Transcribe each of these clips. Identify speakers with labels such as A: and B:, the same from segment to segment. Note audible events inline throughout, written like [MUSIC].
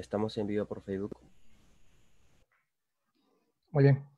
A: estamos en vivo por Facebook. Muy bien.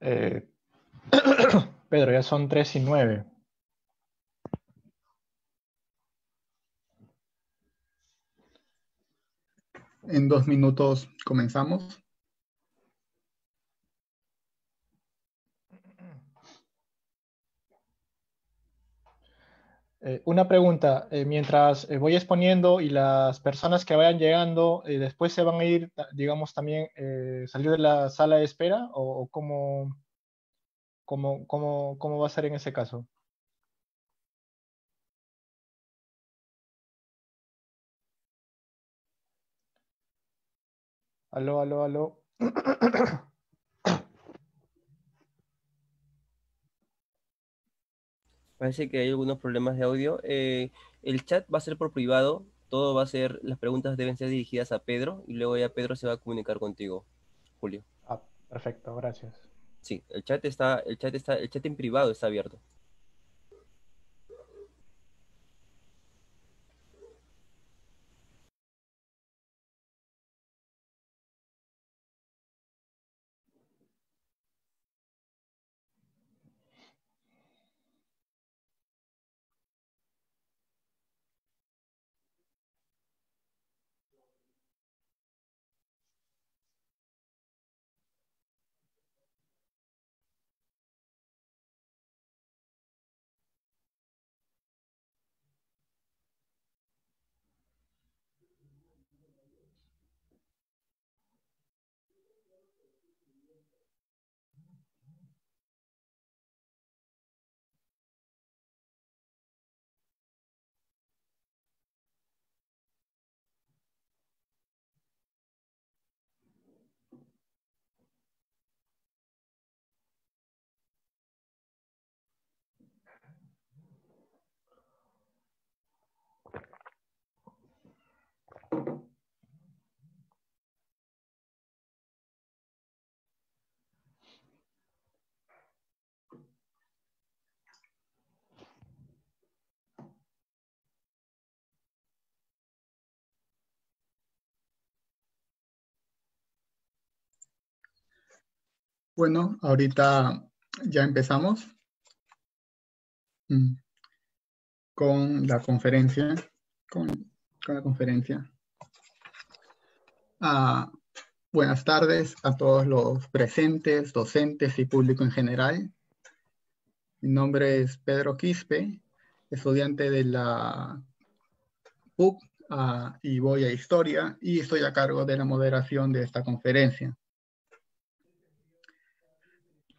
B: Eh, [COUGHS] Pedro, ya son tres y
A: nueve. En dos minutos comenzamos.
B: Eh, una pregunta, eh, mientras eh, voy exponiendo y las personas que vayan llegando, después se van a ir, digamos, también salir de la sala de espera o, cómo, cómo, va a ser en ese
A: caso? Aló, aló, aló. [CLEARS THROAT] Parece que hay algunos problemas de audio. Eh, el chat va a ser por privado. Todo va a ser, las preguntas deben ser dirigidas a Pedro y luego ya Pedro se va a comunicar contigo, Julio. Ah,
B: perfecto, gracias.
A: Sí, el chat está, el chat está, el chat en privado está abierto. Bueno, ahorita ya empezamos mm. con la conferencia. conferencia. Ah, buenas tardes a todos los presentes, docentes y público en general. Mi nombre es Pedro Quispe, estudiante de la PUC ah, y voy a Historia y estoy a cargo de la moderación de esta conferencia.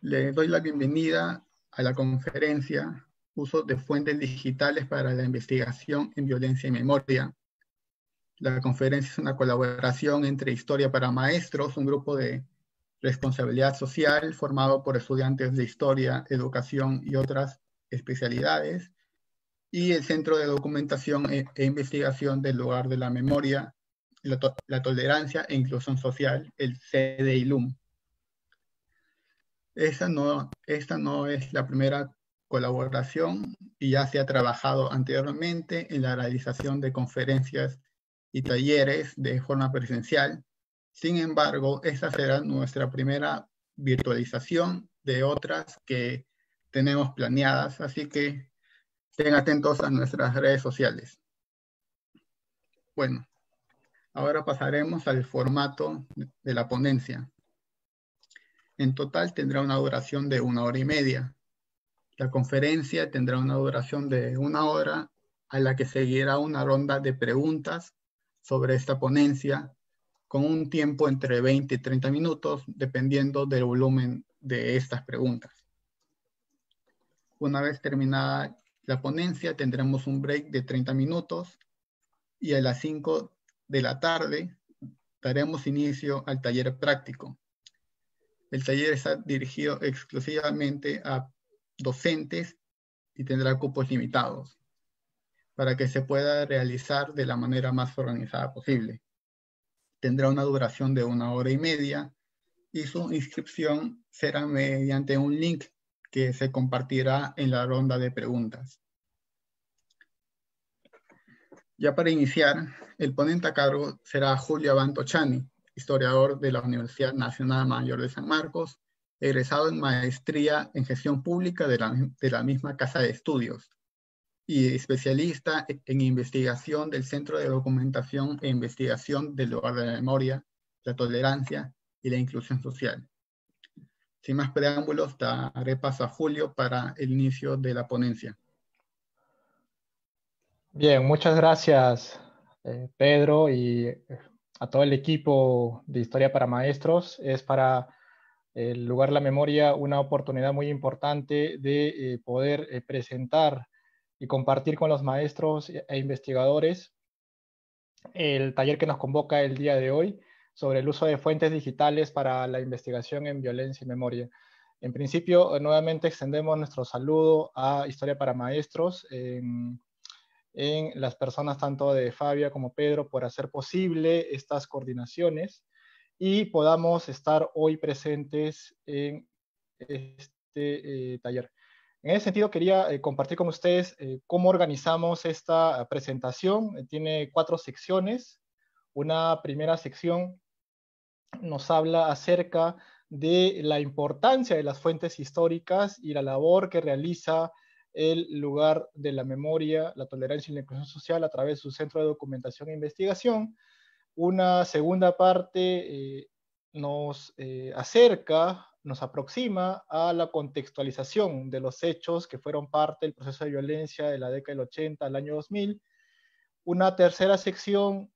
A: Les doy la bienvenida a la conferencia Uso de fuentes digitales para la investigación en violencia y memoria. La conferencia es una colaboración entre Historia para Maestros, un grupo de responsabilidad social formado por estudiantes de historia, educación y otras especialidades, y el Centro de Documentación e, e Investigación del Lugar de la Memoria, la, la Tolerancia e Inclusión Social, el CDILUM esta no es la primera colaboración y ya se ha trabajado anteriormente en la realización de conferencias y talleres de forma presencial. Sin embargo, esta será nuestra primera virtualización de otras que tenemos planeadas, así que estén atentos a nuestras redes sociales. Bueno, ahora pasaremos al formato de la ponencia. En total tendrá una duración de una hora y media. La conferencia tendrá una duración de una hora a la que seguirá una ronda de preguntas sobre esta ponencia con un tiempo entre 20 y 30 minutos, dependiendo del volumen de estas preguntas. Una vez terminada la ponencia, tendremos un break de 30 minutos y a las 5 de la tarde daremos inicio al taller práctico. El taller está dirigido exclusivamente a docentes y tendrá cupos limitados para que se pueda realizar de la manera más organizada posible. Tendrá una duración de una hora y media y su inscripción será mediante un link que se compartirá en la ronda de preguntas. Ya para iniciar, el ponente a cargo será Julia Bantochani historiador de la Universidad Nacional Mayor de San Marcos, egresado en maestría en gestión pública de la, misma Casa de Estudios y especialista en investigación del Centro de Documentación e Investigación del Lugar de la Memoria, la Tolerancia y la Inclusión Social. Sin más preámbulos, daré paso a Julio para el inicio de la ponencia.
B: Bien, muchas gracias, eh, Pedro, y eh, a todo el equipo de Historia para Maestros. Es para el eh, lugar La Memoria una oportunidad muy importante de eh, poder eh, presentar y compartir con los maestros e, e investigadores el taller que nos convoca el día de hoy sobre el uso de fuentes digitales para la investigación en violencia y memoria. En principio, nuevamente extendemos nuestro saludo a Historia para Maestros en las personas tanto de Fabia como Pedro por hacer posible estas coordinaciones y podamos estar hoy presentes en este eh, taller. En ese sentido, quería eh, compartir con ustedes eh, cómo organizamos esta presentación. Tiene cuatro secciones. Una primera sección nos habla acerca de la importancia de las fuentes históricas y la labor que realiza el lugar de la memoria, la tolerancia y la inclusión social a través de su centro de documentación e investigación. Una segunda parte eh, nos eh, acerca, nos aproxima a la contextualización de los hechos que fueron parte del proceso de violencia de la década del 80 al año 2000. Una tercera sección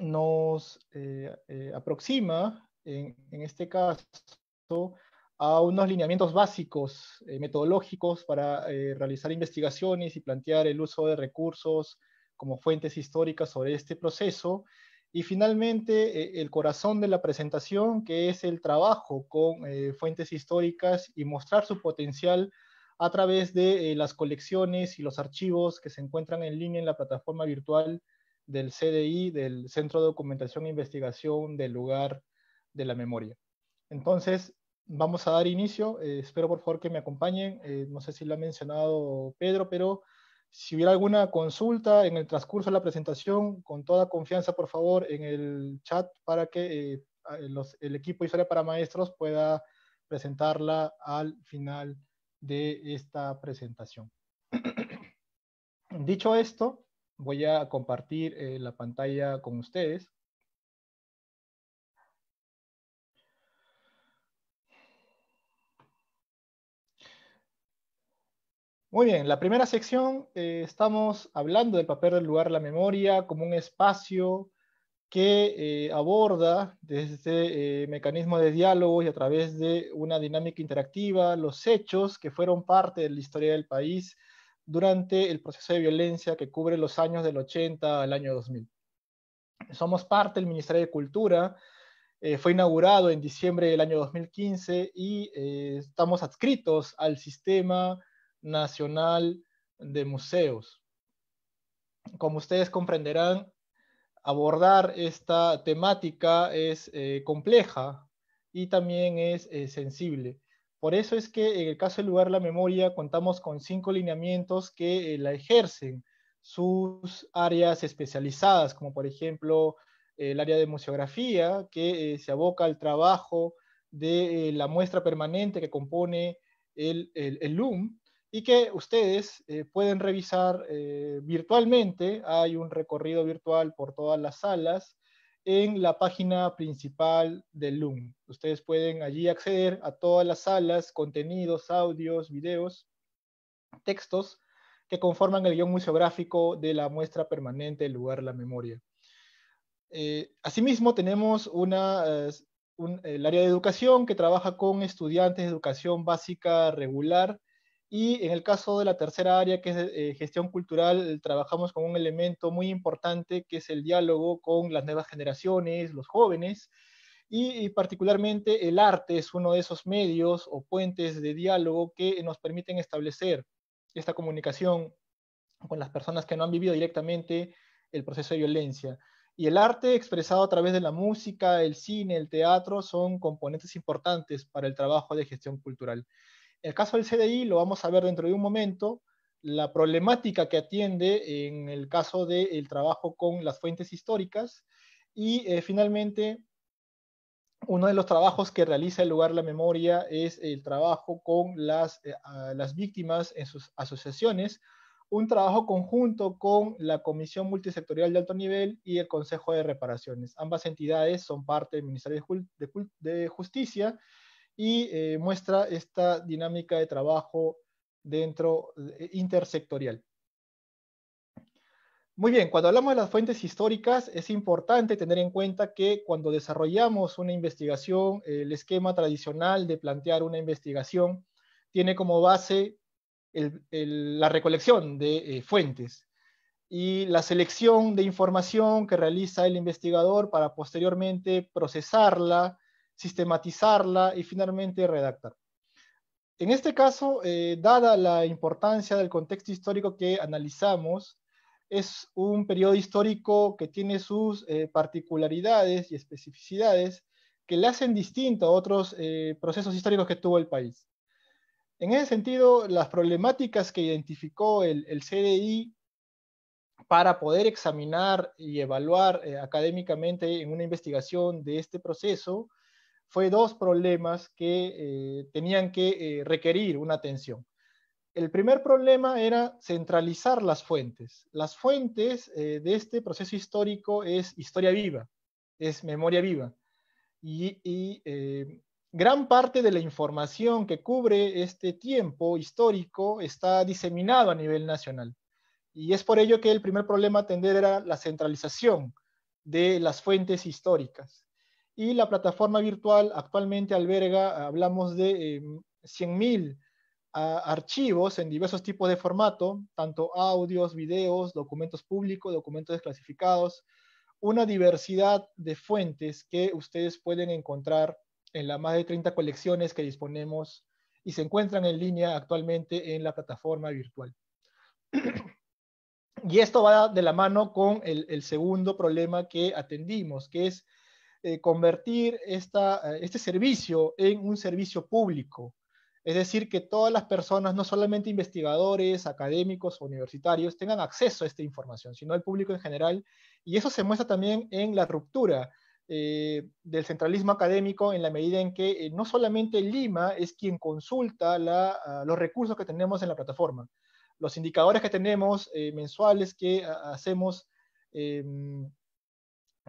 B: nos eh, aproxima, en este caso, a unos lineamientos básicos eh, metodológicos para eh, realizar investigaciones y plantear el uso de recursos como fuentes históricas sobre este proceso. Y finalmente, eh, el corazón de la presentación, que es el trabajo con fuentes históricas y mostrar su potencial a través de las colecciones y los archivos que se encuentran en línea en la plataforma virtual del CDI, del Centro de Documentación e Investigación del Lugar de la Memoria. Entonces, vamos a dar inicio. Eh, espero por favor que me acompañen. Eh, no sé si lo ha mencionado Pedro, pero si hubiera alguna consulta en el transcurso de la presentación, con toda confianza, por favor, en el chat para que eh, el equipo Historia para Maestros pueda presentarla al final de esta presentación. [CLEARS THROAT] Dicho esto, voy a compartir la pantalla con ustedes. Muy bien, la primera sección eh, estamos hablando del papel del lugar la memoria como un espacio que eh, aborda desde eh, mecanismo de diálogo y a través de una dinámica interactiva los hechos que fueron parte de la historia del país durante el proceso de violencia que cubre los años del 80 al año 2000. Somos parte del Ministerio de Cultura, eh, fue inaugurado en diciembre del año 2015 y estamos adscritos al sistema Nacional de Museos. Como ustedes comprenderán, abordar esta temática es eh, compleja y también es eh, sensible. Por eso es que en el caso del lugar la memoria contamos con cinco lineamientos que eh, la ejercen sus áreas especializadas, como por ejemplo el área de museografía, que se aboca al trabajo de la muestra permanente que compone el, el, el LUM, y que ustedes eh, pueden revisar eh, virtualmente. Hay un recorrido virtual por todas las salas en la página principal de Loom. Ustedes pueden allí acceder a todas las salas, contenidos, audios, videos, textos que conforman el guión museográfico de la muestra permanente El lugar, la memoria. Eh, asimismo, tenemos una, el área de educación que trabaja con estudiantes de educación básica regular y en el caso de la tercera área, que es eh, gestión cultural, trabajamos con un elemento muy importante, que es el diálogo con las nuevas generaciones, los jóvenes, y, particularmente el arte es uno de esos medios o puentes de diálogo que nos permiten establecer esta comunicación con las personas que no han vivido directamente el proceso de violencia. Y el arte expresado a través de la música, el cine, el teatro son componentes importantes para el trabajo de gestión cultural. El caso del CDI lo vamos a ver dentro de un momento, la problemática que atiende en el caso del trabajo con las fuentes históricas y eh, finalmente uno de los trabajos que realiza el lugar La Memoria es el trabajo con eh, las, víctimas en sus asociaciones, un trabajo conjunto con la Comisión Multisectorial de Alto Nivel y el Consejo de Reparaciones. Ambas entidades son parte del Ministerio de, de Justicia y eh, muestra esta dinámica de trabajo dentro eh, intersectorial. Muy bien, cuando hablamos de las fuentes históricas, es importante tener en cuenta que cuando desarrollamos una investigación, el esquema tradicional de plantear una investigación tiene como base la recolección de eh, fuentes y la selección de información que realiza el investigador para posteriormente procesarla sistematizarla y finalmente redactar. En este caso, eh, dada la importancia del contexto histórico que analizamos, es un periodo histórico que tiene sus eh, particularidades y especificidades que le hacen distinto a otros eh, procesos históricos que tuvo el país. En ese sentido, las problemáticas que identificó el, CDI para poder examinar y evaluar académicamente en una investigación de este proceso fue dos problemas que eh, tenían que eh, requerir una atención. El primer problema era centralizar las fuentes. Las fuentes eh, de este proceso histórico es historia viva, es memoria viva. Y, y gran parte de la información que cubre este tiempo histórico está diseminado a nivel nacional. Y es por ello que el primer problema a atender era la centralización de las fuentes históricas. Y la plataforma virtual actualmente alberga, hablamos de 100.000 em, ah, archivos en diversos tipos de formato, tanto audios, videos, documentos públicos, documentos desclasificados, una diversidad de fuentes que ustedes pueden encontrar en las más de 30 colecciones que disponemos y se encuentran en línea actualmente en la plataforma virtual. [CLEARS THROAT] y esto va de la mano con el segundo problema que atendimos, que es eh, convertir eh, este servicio en un servicio público. Es decir, que todas las personas, no solamente investigadores, académicos o universitarios, tengan acceso a esta información, sino al público en general. Y eso se muestra también en la ruptura eh, del centralismo académico en la medida en que no solamente Lima es quien consulta los recursos que tenemos en la plataforma. Los indicadores que tenemos mensuales que hacemos em,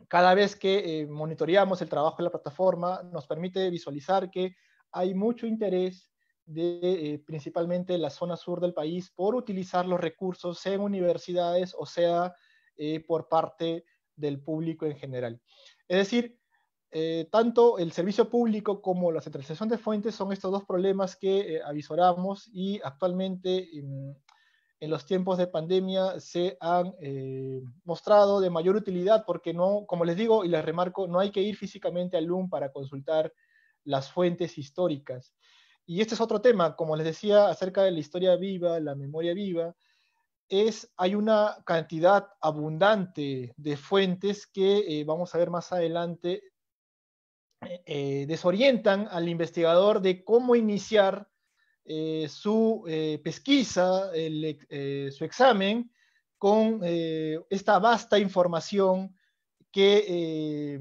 B: cada vez que eh, monitoreamos el trabajo de la plataforma, nos permite visualizar que hay mucho interés de eh, principalmente la zona sur del país por utilizar los recursos, sea en universidades o sea eh, por parte del público en general. Es decir, tanto el servicio público como la centralización de fuentes son estos dos problemas que avisoramos y actualmente em, en los tiempos de pandemia se han eh, mostrado de mayor utilidad porque no, como les digo y les remarco, no hay que ir físicamente al LUM para consultar las fuentes históricas. Y este es otro tema, como les decía, acerca de la historia viva, la memoria viva, es, hay una cantidad abundante de fuentes que eh, vamos a ver más adelante eh, desorientan al investigador de cómo iniciar eh, su eh, pesquisa, eh, su examen, con esta vasta información que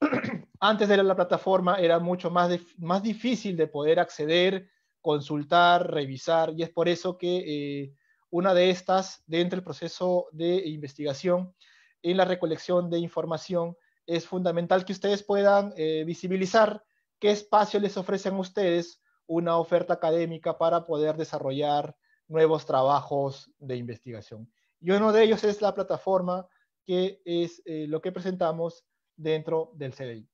B: [CLEARS THROAT] antes de la, plataforma era mucho más, más difícil de poder acceder, consultar, revisar, y es por eso que una de estas, dentro del proceso de investigación, en la recolección de información, es fundamental que ustedes puedan visibilizar qué espacio les ofrecen ustedes una oferta académica para poder desarrollar nuevos trabajos de investigación. Y uno de ellos es la plataforma que es eh, lo que presentamos dentro del CDI.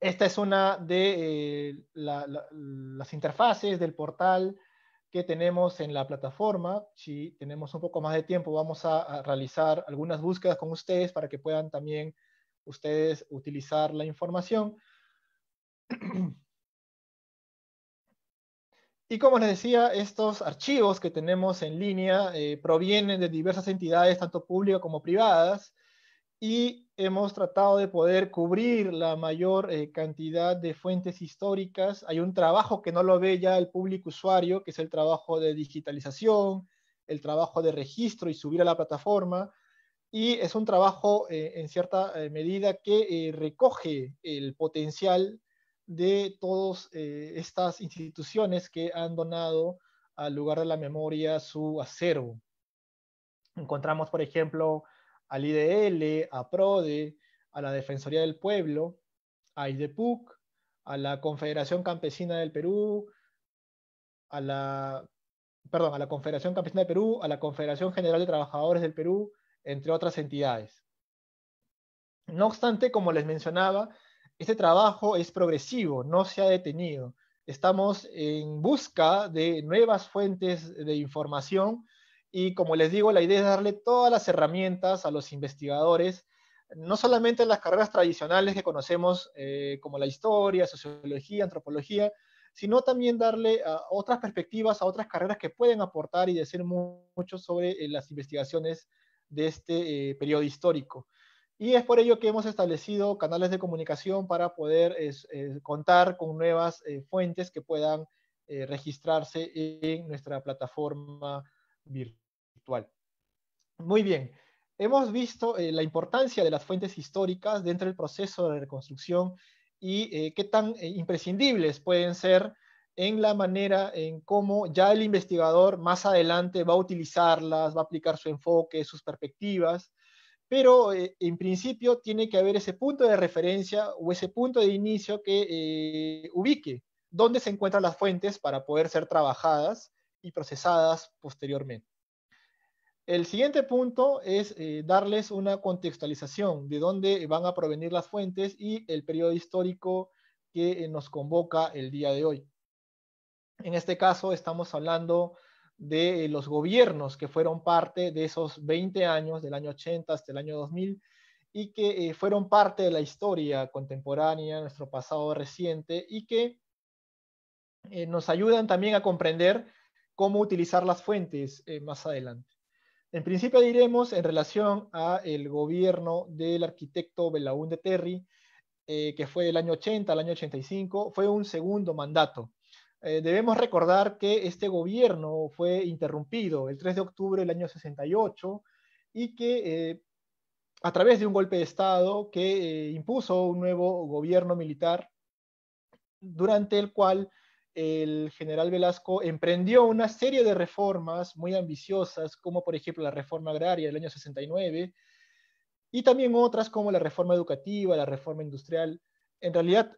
B: Esta es una de eh, las interfaces del portal que tenemos en la plataforma. Si tenemos un poco más de tiempo, vamos a, realizar algunas búsquedas con ustedes para que puedan también ustedes utilizar la información. [CLEARS THROAT] Y como les decía, estos archivos que tenemos en línea eh, provienen de diversas entidades, tanto públicas como privadas, y hemos tratado de poder cubrir la mayor eh, cantidad de fuentes históricas. Hay un trabajo que no lo ve ya el público usuario, que es el trabajo de digitalización, el trabajo de registro y subir a la plataforma, y es un trabajo eh, en cierta medida que recoge el potencial de todas eh, estas instituciones que han donado al lugar de la memoria su acervo. Encontramos, por ejemplo, al IDL, a PRODE, a la Defensoría del Pueblo, a IDEPUC, a la Confederación Campesina del Perú, a la Confederación Campesina del Perú, a la Confederación General de Trabajadores del Perú, entre otras entidades. No obstante, como les mencionaba, este trabajo es progresivo, no se ha detenido. Estamos en busca de nuevas fuentes de información y como les digo, la idea es darle todas las herramientas a los investigadores, no solamente en las carreras tradicionales que conocemos eh, como la historia, sociología, antropología, sino también darle a ah, otras perspectivas, a otras carreras que pueden aportar y decir mucho sobre eh, las investigaciones de este eh, periodo histórico. Y es por ello que hemos establecido canales de comunicación para poder eh, contar con nuevas eh, fuentes que puedan eh, registrarse en nuestra plataforma virtual. Muy bien, hemos visto la importancia de las fuentes históricas dentro del proceso de reconstrucción y qué tan imprescindibles pueden ser en la manera en cómo ya el investigador más adelante va a utilizarlas, va a aplicar su enfoque, sus perspectivas pero eh, en principio tiene que haber ese punto de referencia o ese punto de inicio que eh, ubique dónde se encuentran las fuentes para poder ser trabajadas y procesadas posteriormente. El siguiente punto es eh, darles una contextualización de dónde van a provenir las fuentes y el periodo histórico que nos convoca el día de hoy. En este caso estamos hablando de los gobiernos que fueron parte de esos 20 años, del año 80 hasta el año 2000, y que eh, fueron parte de la historia contemporánea, nuestro pasado reciente, y que eh, nos ayudan también a comprender cómo utilizar las fuentes eh, más adelante. En principio diremos en relación a el gobierno del arquitecto Belaúnde Terry, que fue del año 80 al año 85, fue un segundo mandato eh, debemos recordar que este gobierno fue interrumpido el 3 de octubre del año 68 y que eh, a través de un golpe de Estado que eh, impuso un nuevo gobierno militar durante el cual el general Velasco emprendió una serie de reformas muy ambiciosas, como por ejemplo la reforma agraria del año 69, y también otras como la reforma educativa, la reforma industrial. En realidad,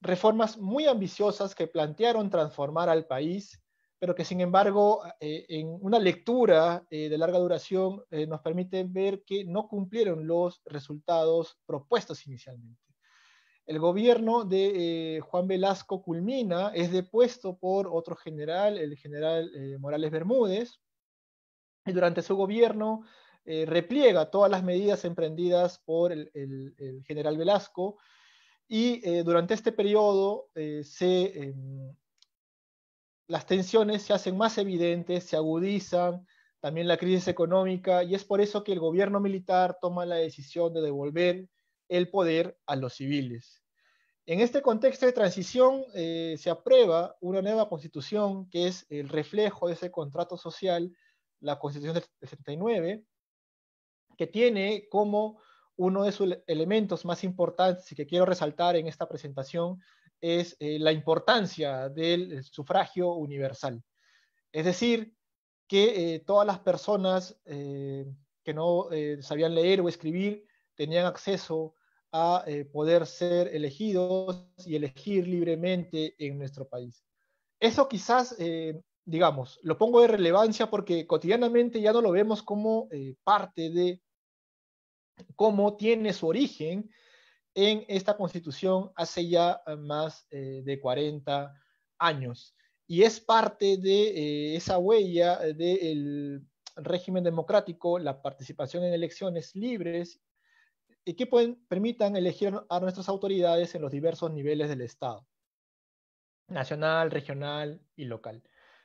B: reformas muy ambiciosas que plantearon transformar al país, pero que sin embargo eh, en una lectura eh, de larga duración eh, nos permiten ver que no cumplieron los resultados propuestos inicialmente. El gobierno de Juan Velasco culmina, es depuesto por otro general, el general Morales Bermúdez, y durante su gobierno repliega todas las medidas emprendidas por el general Velasco, y eh, durante este periodo eh, se, em, las tensiones se hacen más evidentes, se agudizan, también la crisis económica, y es por eso que el gobierno militar toma la decisión de devolver el poder a los civiles. En este contexto de transición eh, se aprueba una nueva constitución que es el reflejo de ese contrato social, la constitución del 69, que tiene como uno de sus elementos más importantes y que quiero resaltar en esta presentación es eh, la importancia del sufragio universal. Es decir, que eh, todas las personas eh, que no sabían leer o escribir tenían acceso a poder ser elegidos y elegir libremente en nuestro país. Eso quizás, digamos, lo pongo de relevancia porque cotidianamente ya no lo vemos como parte de cómo tiene su origen en esta constitución hace ya eh, más eh, de 40 años. Y es parte de eh, esa huella del régimen democrático, la participación en elecciones libres que permitan elegir a nuestras autoridades en los diversos niveles del Estado, nacional, regional y local.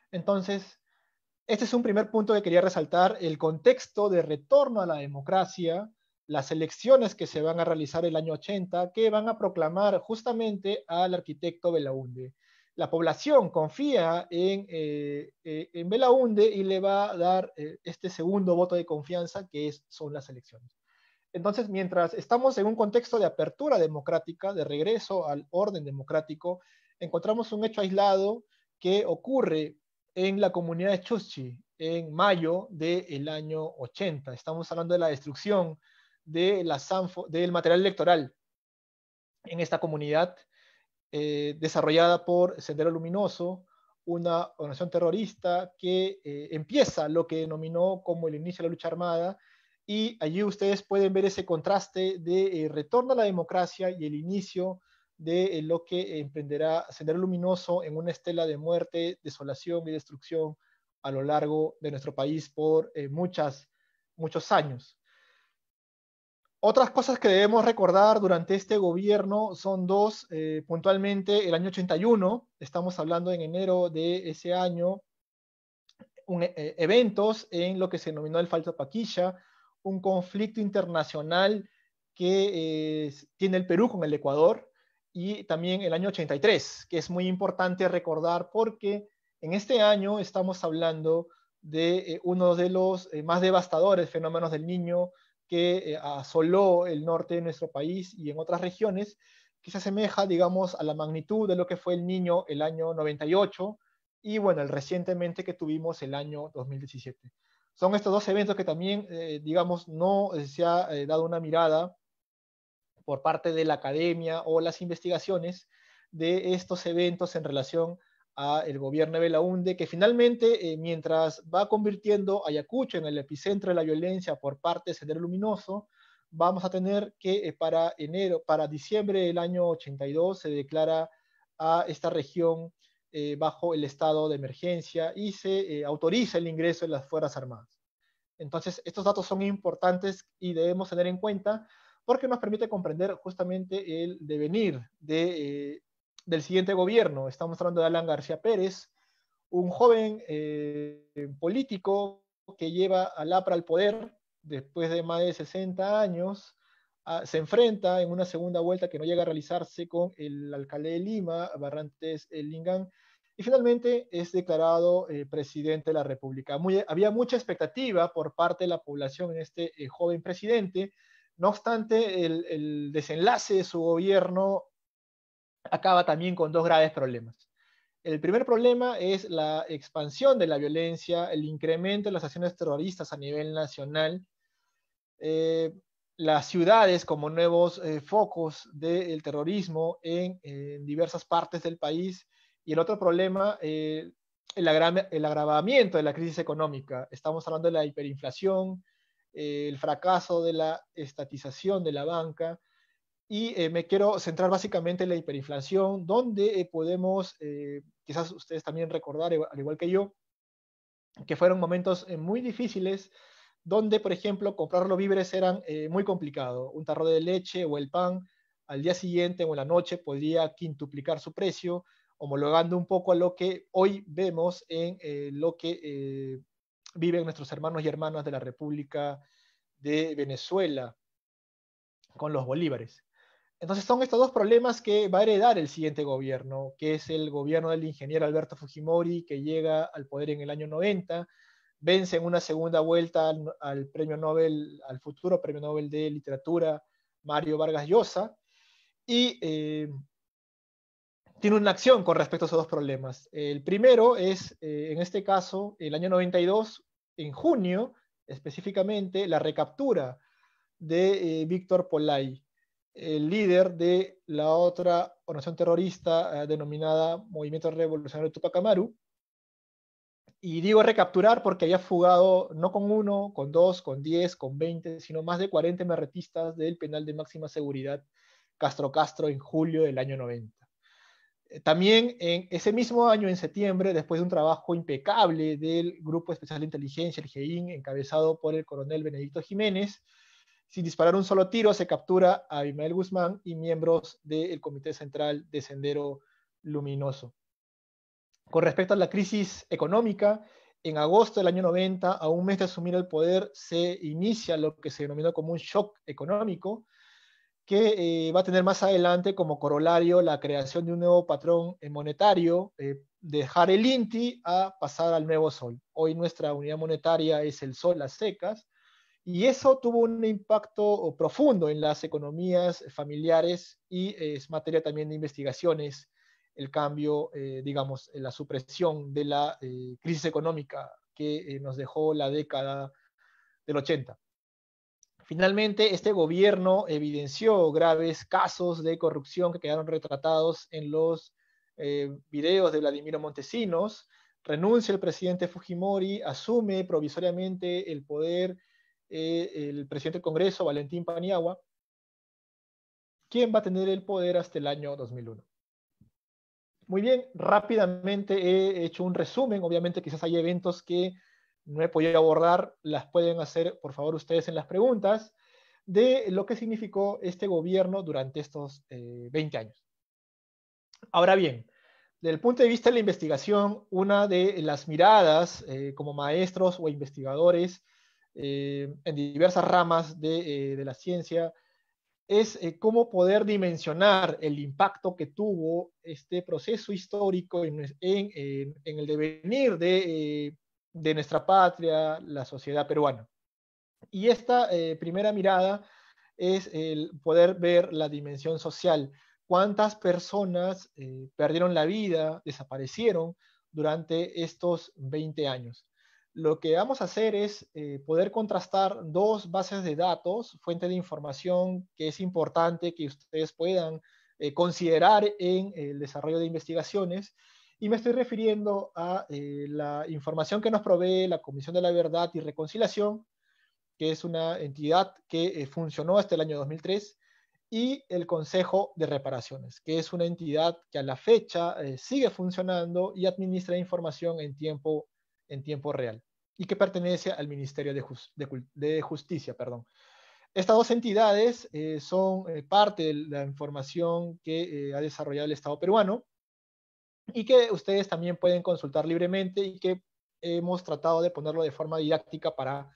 B: Entonces, este es un primer punto que quería resaltar, el contexto de retorno a la democracia las elecciones que se van a realizar el año 80, que van a proclamar justamente al arquitecto Belaunde. La población confía en, eh, eh, en Belaunde y le va a dar eh, este segundo voto de confianza que es, son las elecciones. Entonces, mientras estamos en un contexto de apertura democrática, de regreso al orden democrático, encontramos un hecho aislado que ocurre en la comunidad de Chuschi en mayo del año 80. Estamos hablando de la destrucción de la del material electoral en esta comunidad eh, desarrollada por Sendero Luminoso, una organización terrorista que eh, empieza lo que denominó como el inicio de la lucha armada. Y allí ustedes pueden ver ese contraste de eh, retorno a la democracia y el inicio de lo que emprenderá Sendero Luminoso en una estela de muerte, desolación y destrucción a lo largo de nuestro país por muchas, muchos años. Otras cosas que debemos recordar durante este gobierno son dos, eh, puntualmente el año 81, estamos hablando en enero de ese año, eh, eventos en lo que se denominó el Falso Paquilla, un conflicto internacional que eh, tiene el Perú con el Ecuador, y también el año 83, que es muy importante recordar porque en este año estamos hablando de uno de los más devastadores fenómenos del niño que eh, asoló el norte de nuestro país y en otras regiones, que se asemeja, digamos, a la magnitud de lo que fue el niño el año 98 y, bueno, el recientemente que tuvimos el año 2017. Son estos dos eventos que también, eh, digamos, no eh, se ha dado una mirada por parte de la academia o las investigaciones de estos eventos en relación a a el gobierno de Belaunde, que finalmente, eh, mientras va convirtiendo Ayacucho en el epicentro de la violencia por parte de Sendero Luminoso, vamos a tener que eh, para enero, para diciembre del año 82 se declara a esta región eh, bajo el estado de emergencia y se autoriza el ingreso de las Fuerzas Armadas. Entonces, estos datos son importantes y debemos tener en cuenta porque nos permite comprender justamente el devenir de del siguiente gobierno. está mostrando de Alan García Pérez, un joven eh, político que lleva al APRA al poder después de más de 60 años. Ah, se enfrenta en una segunda vuelta que no llega a realizarse con el alcalde de Lima, Barrantes Lingan, y finalmente es declarado eh, presidente de la República. había mucha expectativa por parte de la población en este eh, joven presidente. No obstante, el, el, desenlace de su gobierno acaba también con dos graves problemas. El primer problema es la expansión de la violencia, el incremento de las acciones terroristas a nivel nacional, eh, las ciudades como nuevos eh, focos del terrorismo en, diversas partes del país y el otro problema, eh, el, agravamiento de la crisis económica. Estamos hablando de la hiperinflación, el fracaso de la estatización de la banca, y eh, me quiero centrar básicamente en la hiperinflación, donde eh, podemos, eh, quizás ustedes también recordar, al igual que yo, que fueron momentos muy difíciles, donde, por ejemplo, comprar los víveres eran muy complicados. Un tarro de leche o el pan al día siguiente o en la noche podía quintuplicar su precio, homologando un poco a lo que hoy vemos en lo que viven nuestros hermanos y hermanas de la República de Venezuela con los bolívares. Entonces son estos dos problemas que va a heredar el siguiente gobierno, que es el gobierno del ingeniero Alberto Fujimori, que llega al poder en el año 90, vence en una segunda vuelta al, premio Nobel, al futuro premio Nobel de literatura Mario Vargas Llosa, y eh, tiene una acción con respecto a esos dos problemas. El primero es, eh, en este caso, el año 92, en junio específicamente, la recaptura de eh, Víctor Polay el líder de la otra organización terrorista eh, denominada Movimiento Revolucionario Tupac Amaru. Y digo recapturar porque había fugado no con uno, con dos, con diez, con veinte, sino más de cuarenta merretistas del penal de máxima seguridad Castro Castro en julio del año 90. Eh, también en ese mismo año, en septiembre, después de un trabajo impecable del Grupo Especial de Inteligencia, el GEIN, encabezado por el coronel Benedicto Jiménez, sin disparar un solo tiro, se captura a Abimael Guzmán y miembros del Comité Central de Sendero Luminoso. Con respecto a la crisis económica, en agosto del año 90, a un mes de asumir el poder, se inicia lo que se denominó como un shock económico, que eh, va a tener más adelante como corolario la creación de un nuevo patrón monetario, eh, dejar el INTI a pasar al nuevo sol. Hoy nuestra unidad monetaria es el sol las secas, y eso tuvo un impacto profundo en las economías eh, familiares y eh, es materia también de investigaciones, el cambio, eh, digamos, la supresión de la crisis económica que nos dejó la década del 80. Finalmente, este gobierno evidenció graves casos de corrupción que quedaron retratados en los videos de Vladimiro Montesinos. Renuncia el presidente Fujimori, asume provisoriamente el poder eh, el presidente del Congreso, Valentín Paniagua, ¿Quién va a tener el poder hasta el año 2001. Muy bien, rápidamente he hecho un resumen. Obviamente quizás hay eventos que no he podido abordar, las pueden hacer por favor ustedes en las preguntas, de lo que significó este gobierno durante estos 20 eh, años. Ahora bien, del punto de vista de la investigación, una de las miradas eh, como maestros o investigadores eh, en diversas ramas de, eh, la ciencia, es eh, cómo poder dimensionar el impacto que tuvo este proceso histórico en, el devenir de, de, nuestra patria, la sociedad peruana. Y esta primera mirada es el poder ver la dimensión social, cuántas personas perdieron la vida, desaparecieron durante estos 20 años. Lo que vamos a hacer es eh, poder contrastar dos bases de datos, fuente de información que es importante que ustedes puedan eh, considerar en el desarrollo de investigaciones. Y me estoy refiriendo a eh, la información que nos provee la Comisión de la Verdad y Reconciliación, que es una entidad que funcionó hasta el año 2003, y el Consejo de Reparaciones, que es una entidad que a la fecha sigue funcionando y administra información en tiempo en tiempo real y que pertenece al Ministerio de, Justicia. Perdón. Estas dos entidades eh, son eh, parte de la información que eh, ha desarrollado el Estado peruano y que ustedes también pueden consultar libremente y que hemos tratado de ponerlo de forma didáctica para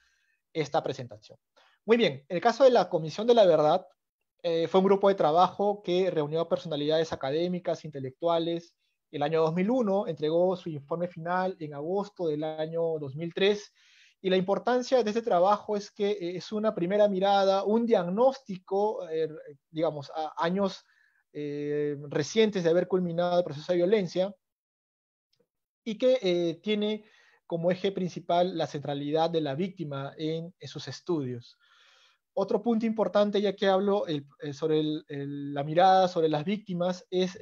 B: esta presentación. Muy bien, el caso de la Comisión de la Verdad fue un grupo de trabajo que reunió personalidades académicas, intelectuales, el año 2001, entregó su informe final en agosto del año 2003. Y la importancia de este trabajo es que eh, es una primera mirada, un diagnóstico, eh, digamos, a años eh, recientes de haber culminado el proceso de violencia, y que tiene como eje principal la centralidad de la víctima en, sus estudios. Otro punto importante, ya que hablo sobre la mirada sobre las víctimas, es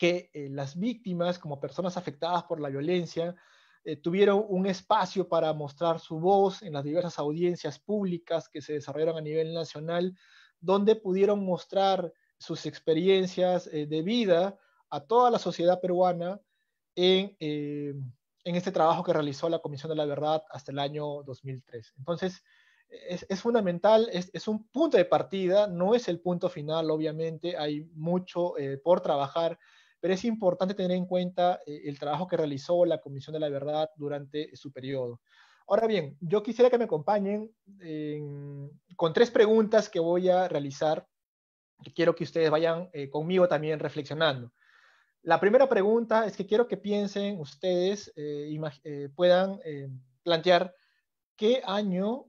B: que eh, las víctimas, como personas afectadas por la violencia, eh, tuvieron un espacio para mostrar su voz en las diversas audiencias públicas que se desarrollaron a nivel nacional, donde pudieron mostrar sus experiencias eh, de vida a toda la sociedad peruana en, este trabajo que realizó la Comisión de la Verdad hasta el año 2003. Entonces, es, fundamental, es, es, un punto de partida, no es el punto final, obviamente, hay mucho por trabajar pero es importante tener en cuenta eh, el trabajo que realizó la Comisión de la Verdad durante su periodo. Ahora bien, yo quisiera que me acompañen con tres preguntas que voy a realizar, quiero que ustedes vayan eh, conmigo también reflexionando. La primera pregunta es que quiero que piensen ustedes, eh, puedan plantear qué año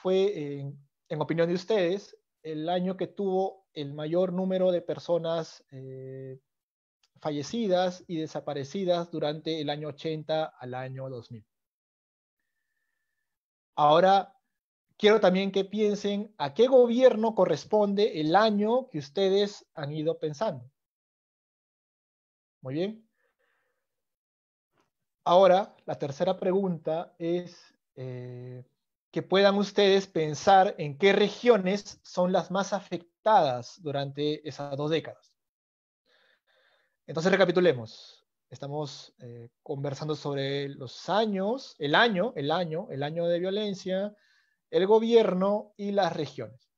B: fue, en opinión de ustedes, el año que tuvo el mayor número de personas eh, fallecidas y desaparecidas durante el año 80 al año 2000. Ahora, quiero también que piensen a qué gobierno corresponde el año que ustedes han ido pensando. Muy bien. Ahora, la tercera pregunta es eh, que puedan ustedes pensar en qué regiones son las más afectadas durante esas dos décadas. Entonces recapitulemos. Estamos eh, conversando sobre los años, el año, el año, el año de violencia, el gobierno y las regiones.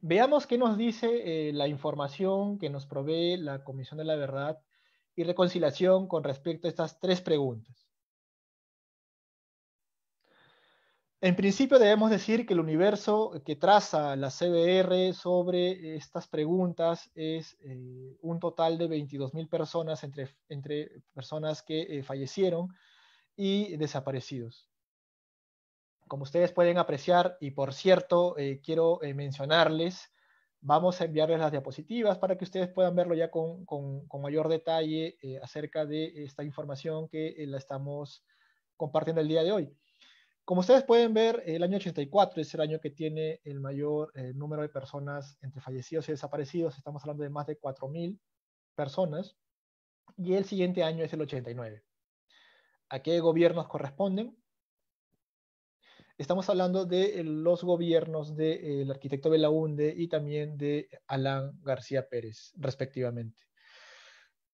B: Veamos qué nos dice eh, la información que nos provee la Comisión de la Verdad y Reconciliación con respecto a estas tres preguntas. En principio debemos decir que el universo que traza la CBR sobre estas preguntas es eh, un total de 22.000 personas entre, personas que eh, fallecieron y desaparecidos. Como ustedes pueden apreciar, y por cierto, eh, quiero mencionarles, vamos a enviarles las diapositivas para que ustedes puedan verlo ya con mayor detalle acerca de esta información que la estamos compartiendo el día de hoy. Como ustedes pueden ver, el año 84 es el año que tiene el mayor eh, número de personas entre fallecidos y desaparecidos. Estamos hablando de más de 4.000 personas. Y el siguiente año es el 89. ¿A qué gobiernos corresponden? Estamos hablando de eh, los gobiernos del de, arquitecto Belaunde y también de Alan García Pérez, respectivamente.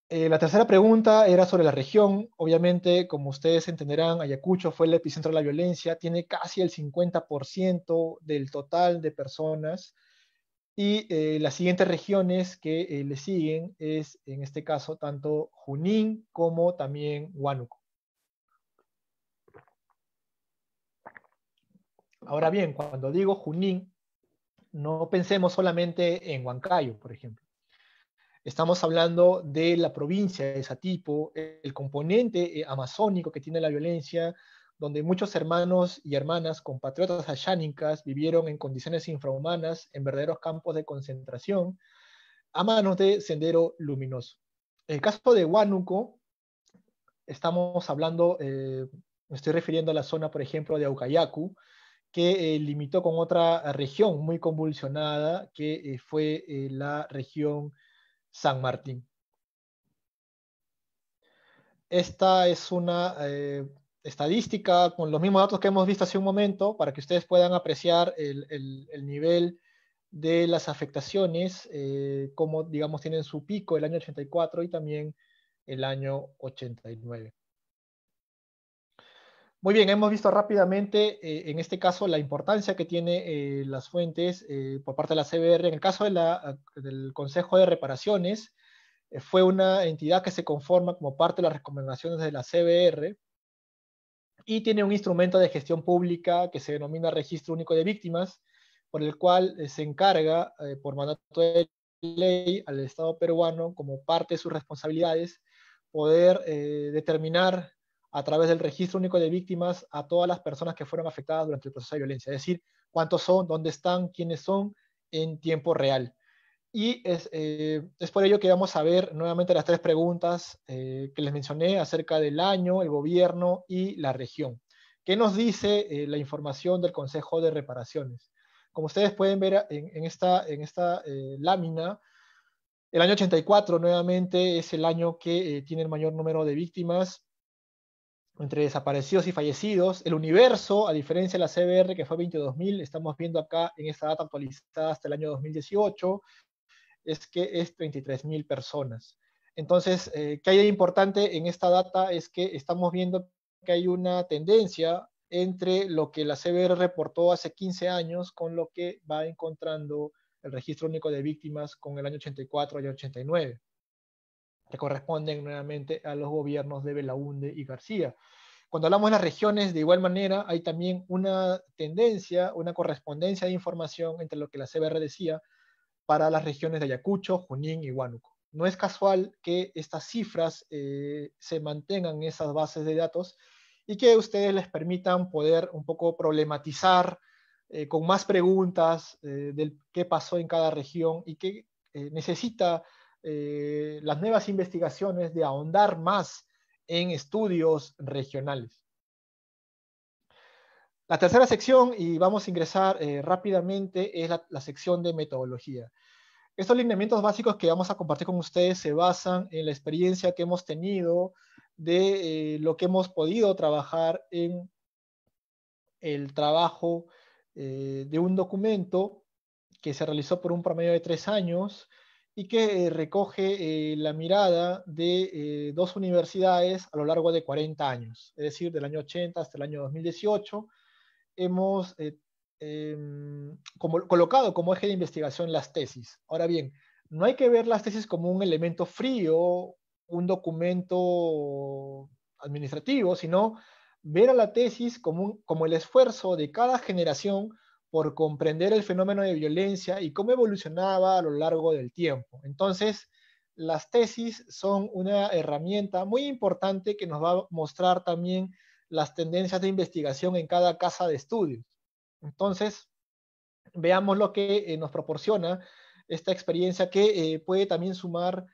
B: Eh, la tercera pregunta era sobre la región. Obviamente, como ustedes entenderán, Ayacucho fue el epicentro de la violencia, tiene casi el 50% del total de personas. Y eh, las siguientes regiones que eh, le siguen es, en este caso, tanto Junín como también Huánuco. Ahora bien, cuando digo Junín, no pensemos solamente en Huancayo, por ejemplo. Estamos hablando de la provincia de tipo, el componente eh, amazónico que tiene la violencia, donde muchos hermanos y hermanas compatriotas ayánicas vivieron en condiciones infrahumanas, en verdaderos campos de concentración, a manos de Sendero Luminoso. En el caso de Huánuco, estamos hablando, eh, me estoy refiriendo a la zona, por ejemplo, de Aucayacu, que eh, limitó con otra región muy convulsionada, que fue la región San Martín. Esta es una eh, estadística con los mismos datos que hemos visto hace un momento para que ustedes puedan apreciar el, nivel de las afectaciones, eh, como digamos tienen su pico el año 84 y también el año 89. Muy bien, hemos visto rápidamente eh, en este caso la importancia que tiene eh, las fuentes eh, por parte de la CBR. En el caso de del Consejo de Reparaciones, fue una entidad que se conforma como parte de las recomendaciones de la CBR y tiene un instrumento de gestión pública que se denomina Registro Único de Víctimas, por el cual se encarga por mandato de ley al Estado peruano como parte de sus responsabilidades poder determinar a través del registro único de víctimas a todas las personas que fueron afectadas durante el proceso de violencia, es decir, cuántos son, dónde están, quiénes son en tiempo real. Y es, eh, por ello que vamos a ver nuevamente las tres preguntas eh, que les mencioné acerca del año, el gobierno y la región. ¿Qué nos dice eh, la información del Consejo de Reparaciones? Como ustedes pueden ver esta, en esta lámina, el año 84 nuevamente es el año que tiene el mayor número de víctimas entre desaparecidos y fallecidos. El universo, a diferencia de la CBR, que fue 22.000, estamos viendo acá en esta data actualizada hasta el año 2018, es que es 23.000 personas. Entonces, eh, ¿qué hay de importante en esta data? Es que estamos viendo que hay una tendencia entre lo que la CBR reportó hace 15 años con lo que va encontrando el registro único de víctimas con el año 84 y 89 que corresponden nuevamente a los gobiernos de Belaunde y García. Cuando hablamos de las regiones, de igual manera, hay también una tendencia, una correspondencia de información entre lo que la CBR decía para las regiones de Ayacucho, Junín y Huánuco. No es casual que estas cifras eh, se mantengan en esas bases de datos y que ustedes les permitan poder un poco problematizar eh, con más preguntas eh, del qué pasó en cada región y qué eh, necesita eh, las nuevas investigaciones, de ahondar más en estudios regionales. La tercera sección, y vamos a ingresar eh, rápidamente, es la, sección de metodología. Estos lineamientos básicos que vamos a compartir con ustedes se basan en la experiencia que hemos tenido de eh, lo que hemos podido trabajar en el trabajo de un documento que se realizó por un promedio de tres años y que eh, recoge eh, la mirada de eh, dos universidades a lo largo de 40 años, es decir, del año 80 hasta el año 2018. Hemos em, como, colocado como eje de investigación las tesis. Ahora bien, no hay que ver las tesis como un elemento frío, un documento administrativo, sino ver a la tesis como, como el esfuerzo de cada generación por comprender el fenómeno de violencia y cómo evolucionaba a lo largo del tiempo. Entonces, las tesis son una herramienta muy importante que nos va a mostrar también las tendencias de investigación en cada casa de estudios. Entonces, veamos lo que eh, nos proporciona esta experiencia que eh, puede también sumar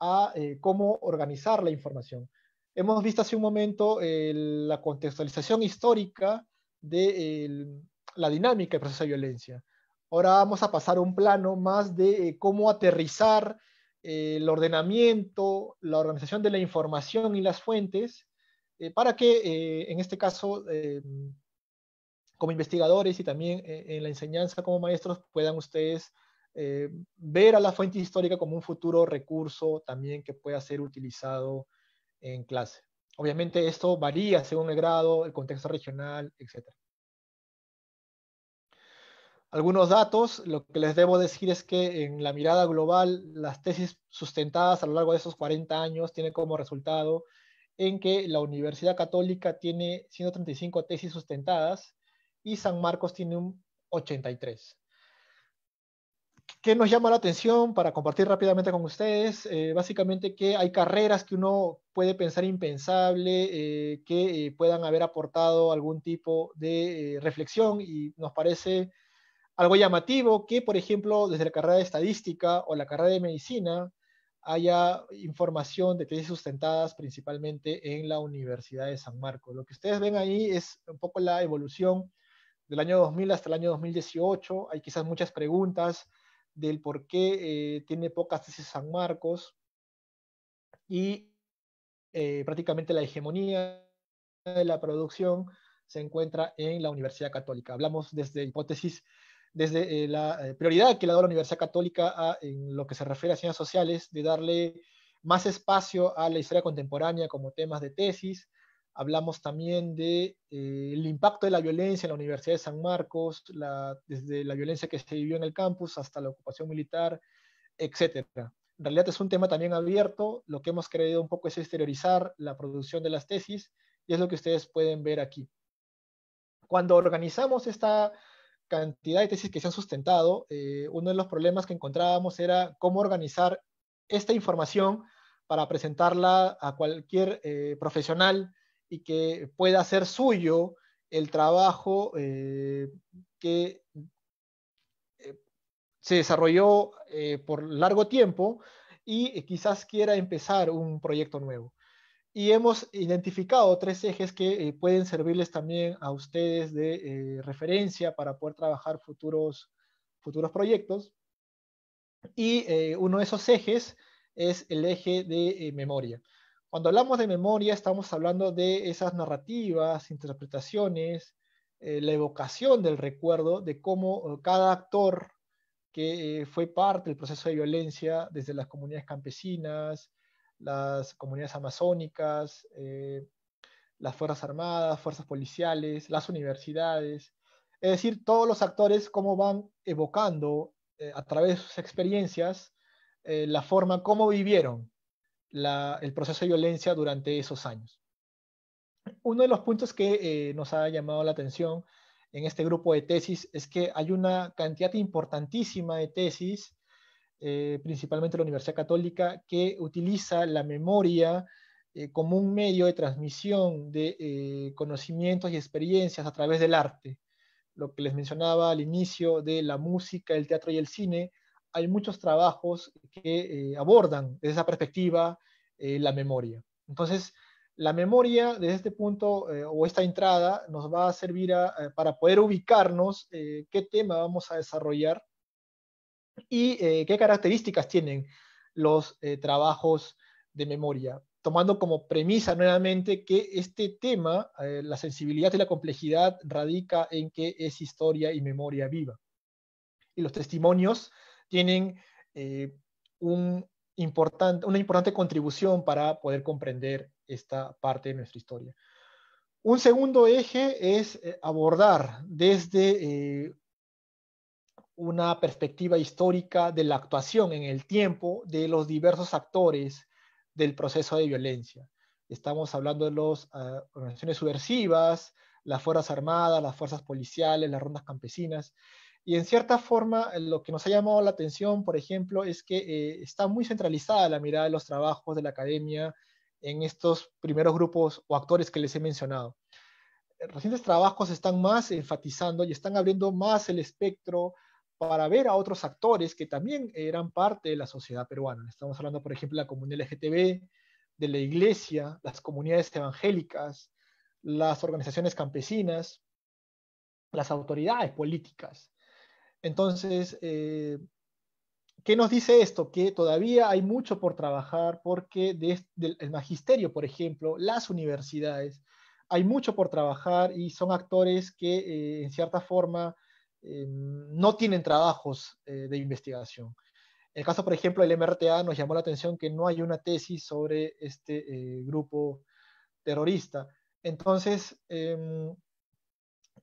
B: a eh, cómo organizar la información. Hemos visto hace un momento la contextualización histórica del la dinámica del proceso de violencia. Ahora vamos a pasar a un plano más de eh, cómo aterrizar eh, el ordenamiento, la organización de la información y las fuentes, eh, para que en este caso, como investigadores y también en la enseñanza como maestros, puedan ustedes ver a la fuente histórica como un futuro recurso también que pueda ser utilizado en clase. Obviamente esto varía según el grado, el contexto regional, etcétera. Algunos datos, lo que les debo decir es que en la mirada global, las tesis sustentadas a lo largo de esos 40 años tienen como resultado en que la Universidad Católica tiene 135 tesis sustentadas y San Marcos tiene un 83. ¿Qué nos llama la atención para compartir rápidamente con ustedes? Eh, básicamente que hay carreras que uno puede pensar impensable, eh, que eh, puedan haber aportado algún tipo de reflexión y nos parece algo llamativo que, por ejemplo, desde la carrera de estadística o la carrera de medicina haya información de tesis sustentadas principalmente en la Universidad de San Marcos. Lo que ustedes ven ahí es un poco la evolución del año 2000 hasta el año 2018. Hay quizás muchas preguntas del por qué eh, tiene pocas tesis San Marcos y eh, prácticamente la hegemonía de la producción se encuentra en la Universidad Católica. Hablamos desde hipótesis desde eh, la eh, prioridad que le ha dado la Universidad Católica en lo que se refiere a ciencias sociales, de darle más espacio a la historia contemporánea como temas de tesis. Hablamos también del de, eh, impacto de la violencia en la Universidad de San Marcos, desde la violencia que se vivió en el campus hasta la ocupación militar, etc. En realidad es un tema también abierto. Lo que hemos creído un poco es exteriorizar la producción de las tesis y es lo que ustedes pueden ver aquí. Cuando organizamos esta cantidad de tesis que se han sustentado, eh, uno de los problemas que encontrábamos era cómo organizar esta información para presentarla a cualquier eh, profesional y que pueda hacer suyo el trabajo eh, que se desarrolló por largo tiempo y quizás quiera empezar un proyecto nuevo y hemos identificado tres ejes que eh, pueden servirles también a ustedes de eh, referencia para poder trabajar futuros, proyectos. Y eh, uno de esos ejes es el eje de memoria. Cuando hablamos de memoria estamos hablando de esas narrativas, interpretaciones, la evocación del recuerdo de cómo cada actor que fue parte del proceso de violencia desde las comunidades campesinas, las comunidades amazónicas, eh, las Fuerzas Armadas, Fuerzas Policiales, las universidades, es decir, todos los actores cómo van evocando eh, a través de sus experiencias eh, la forma cómo vivieron el proceso de violencia durante esos años. Uno de los puntos que nos ha llamado la atención en este grupo de tesis es que hay una cantidad importantísima de tesis eh, principalmente la Universidad Católica, que utiliza la memoria eh, como un medio de transmisión de eh, conocimientos y experiencias a través del arte. Lo que les mencionaba al inicio de la música, el teatro y el cine, hay muchos trabajos que abordan desde esa perspectiva la memoria. Entonces, la memoria desde este punto o esta entrada nos va a servir para poder ubicarnos qué tema vamos a desarrollar y eh, qué características tienen los eh, trabajos de memoria, tomando como premisa nuevamente que este tema, eh, la sensibilidad y la complejidad radica en que es historia y memoria viva. Y los testimonios tienen una importante contribución para poder comprender esta parte de nuestra historia. Un segundo eje es abordar desde una perspectiva histórica de la actuación en el tiempo de los diversos actores del proceso de violencia. Estamos hablando de las ah, organizaciones subversivas, las Fuerzas Armadas, las Fuerzas Policiales, las Rondas Campesinas. Y en cierta forma, eh, lo que nos ha llamado la atención, por ejemplo, es que eh, está muy centralizada la mirada de los trabajos de la academia en estos primeros grupos o actores que les he mencionado. Eh, recientes trabajos están más enfatizando y están abriendo más el espectro para ver a otros actores que también eran parte de la sociedad peruana. Estamos hablando, por ejemplo, de la comunidad LGTB, de la iglesia, las comunidades evangélicas, las organizaciones campesinas, las autoridades políticas. Entonces, eh, ¿qué nos dice esto? Que todavía hay mucho por trabajar porque desde el magisterio, por ejemplo, las universidades, hay mucho por trabajar y son actores que, eh, en cierta forma, eh, no tienen trabajos eh, de investigación. el caso, por ejemplo, del MRTA nos llamó la atención que no hay una tesis sobre este eh, grupo terrorista. Entonces, em,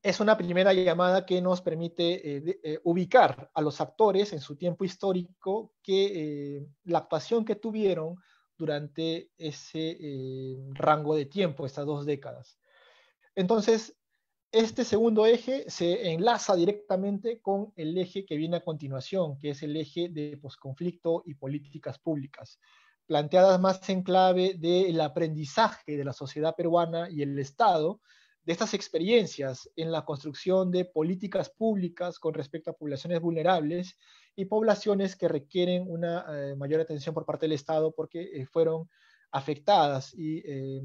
B: es una primera llamada que nos permite ubicar a los actores en su tiempo histórico que la actuación que tuvieron durante ese rango de tiempo, estas dos décadas. Entonces, este segundo eje se enlaza directamente con el eje que viene a continuación, que es el eje de posconflicto y políticas públicas, planteadas más en clave del aprendizaje de la sociedad peruana y el Estado de estas experiencias en la construcción de políticas públicas con respecto a poblaciones vulnerables y poblaciones que requieren una eh, mayor atención por parte del Estado porque eh, fueron afectadas y, eh,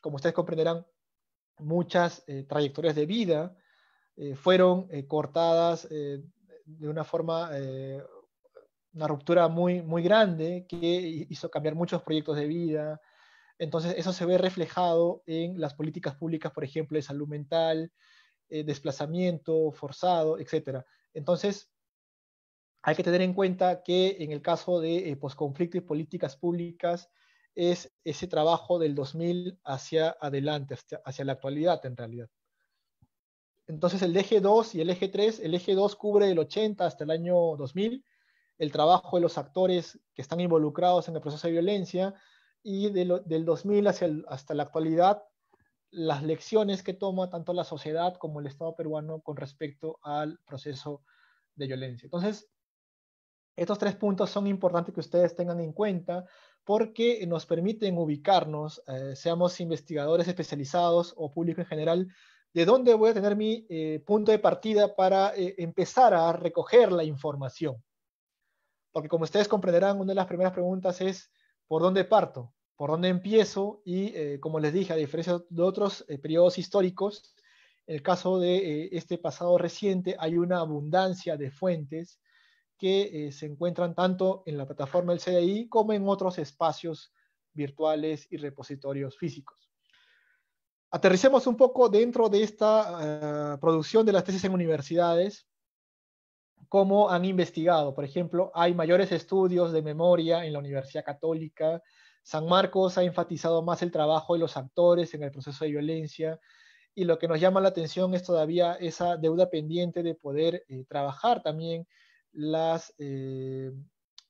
B: como ustedes comprenderán, muchas eh, trayectorias de vida eh, fueron eh, cortadas de una forma, una ruptura muy, muy grande que hizo cambiar muchos proyectos de vida. Entonces, eso se ve reflejado en las políticas públicas, por ejemplo, de salud mental, desplazamiento forzado, etc. Entonces, hay que tener en cuenta que en el caso de posconflicto y políticas públicas, es ese trabajo del 2000 hacia adelante, hacia, la actualidad en realidad. Entonces el eje 2 y el eje 3, el eje 2 cubre del 80 hasta el año 2000, el trabajo de los actores que están involucrados en el proceso de violencia, y del 2000 hasta la actualidad, las lecciones que toma tanto la sociedad como el Estado peruano con respecto al proceso de violencia. Entonces, estos tres puntos son importantes que ustedes tengan en cuenta porque nos permiten ubicarnos, eh, seamos investigadores especializados o público en general, de dónde voy a tener mi eh, punto de partida para eh, empezar a recoger la información. Porque como ustedes comprenderán, una de las primeras preguntas es, ¿por dónde parto? ¿Por dónde empiezo? Y como les dije, a diferencia de otros periodos históricos, en el caso de este pasado reciente hay una abundancia de fuentes que eh, se encuentran tanto en la plataforma del CDI como en otros espacios virtuales y repositorios físicos. Aterricemos un poco dentro de esta eh, producción de las tesis en universidades, cómo han investigado. Por ejemplo, hay mayores estudios de memoria en la Universidad Católica. San Marcos ha enfatizado más el trabajo de los actores en el proceso de violencia. Y lo que nos llama la atención es todavía esa deuda pendiente de poder eh, trabajar también las, eh,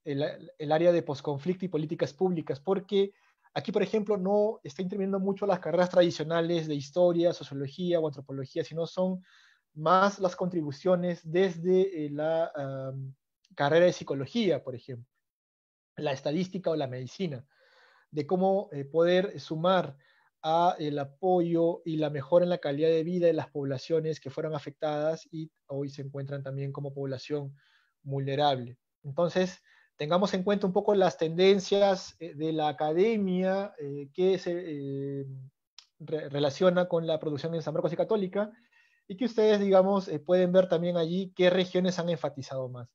B: el, área de posconflicto y políticas públicas, porque aquí, por ejemplo, no está interviniendo mucho las carreras tradicionales de historia, sociología o antropología, sino son más las contribuciones desde eh, la ah, carrera de psicología, por ejemplo, la estadística o la medicina, de cómo eh, poder sumar a el apoyo y la mejora en la calidad de vida de las poblaciones que fueron afectadas y hoy se encuentran también como población vulnerable. Entonces, tengamos en cuenta un poco las tendencias eh, de la academia eh, que se eh, relaciona con la producción en San Marcos y Católica y que ustedes, digamos, pueden ver también allí qué regiones han enfatizado más.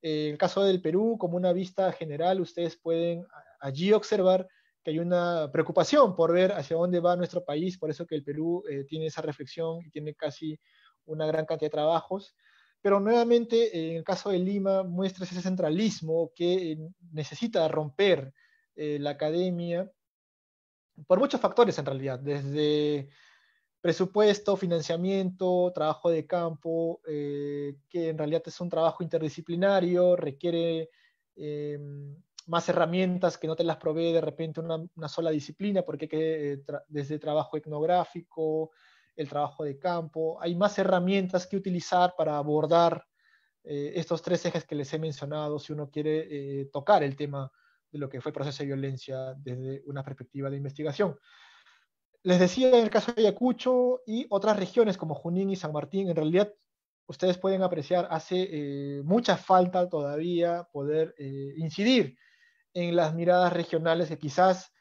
B: En el caso del Perú, como una vista general, ustedes pueden allí observar que hay una preocupación por ver hacia dónde va nuestro país, por eso que el Perú tiene esa reflexión y tiene casi una gran cantidad de trabajos pero nuevamente eh, en el caso de Lima muestra ese centralismo que eh, necesita romper eh, la academia por muchos factores en realidad, desde presupuesto, financiamiento, trabajo de campo, que en realidad es un trabajo interdisciplinario, requiere más herramientas que no te las provee de repente una, sola disciplina, porque desde trabajo etnográfico, el trabajo de campo. Hay más herramientas que utilizar para abordar eh, estos tres ejes que les he mencionado si uno quiere eh, tocar el tema de lo que fue proceso de violencia desde una perspectiva de investigación. Les decía en el caso de Ayacucho y otras regiones como Junín y San Martín, en realidad ustedes pueden apreciar, hace eh, mucha falta todavía poder incidir en las miradas regionales que quizás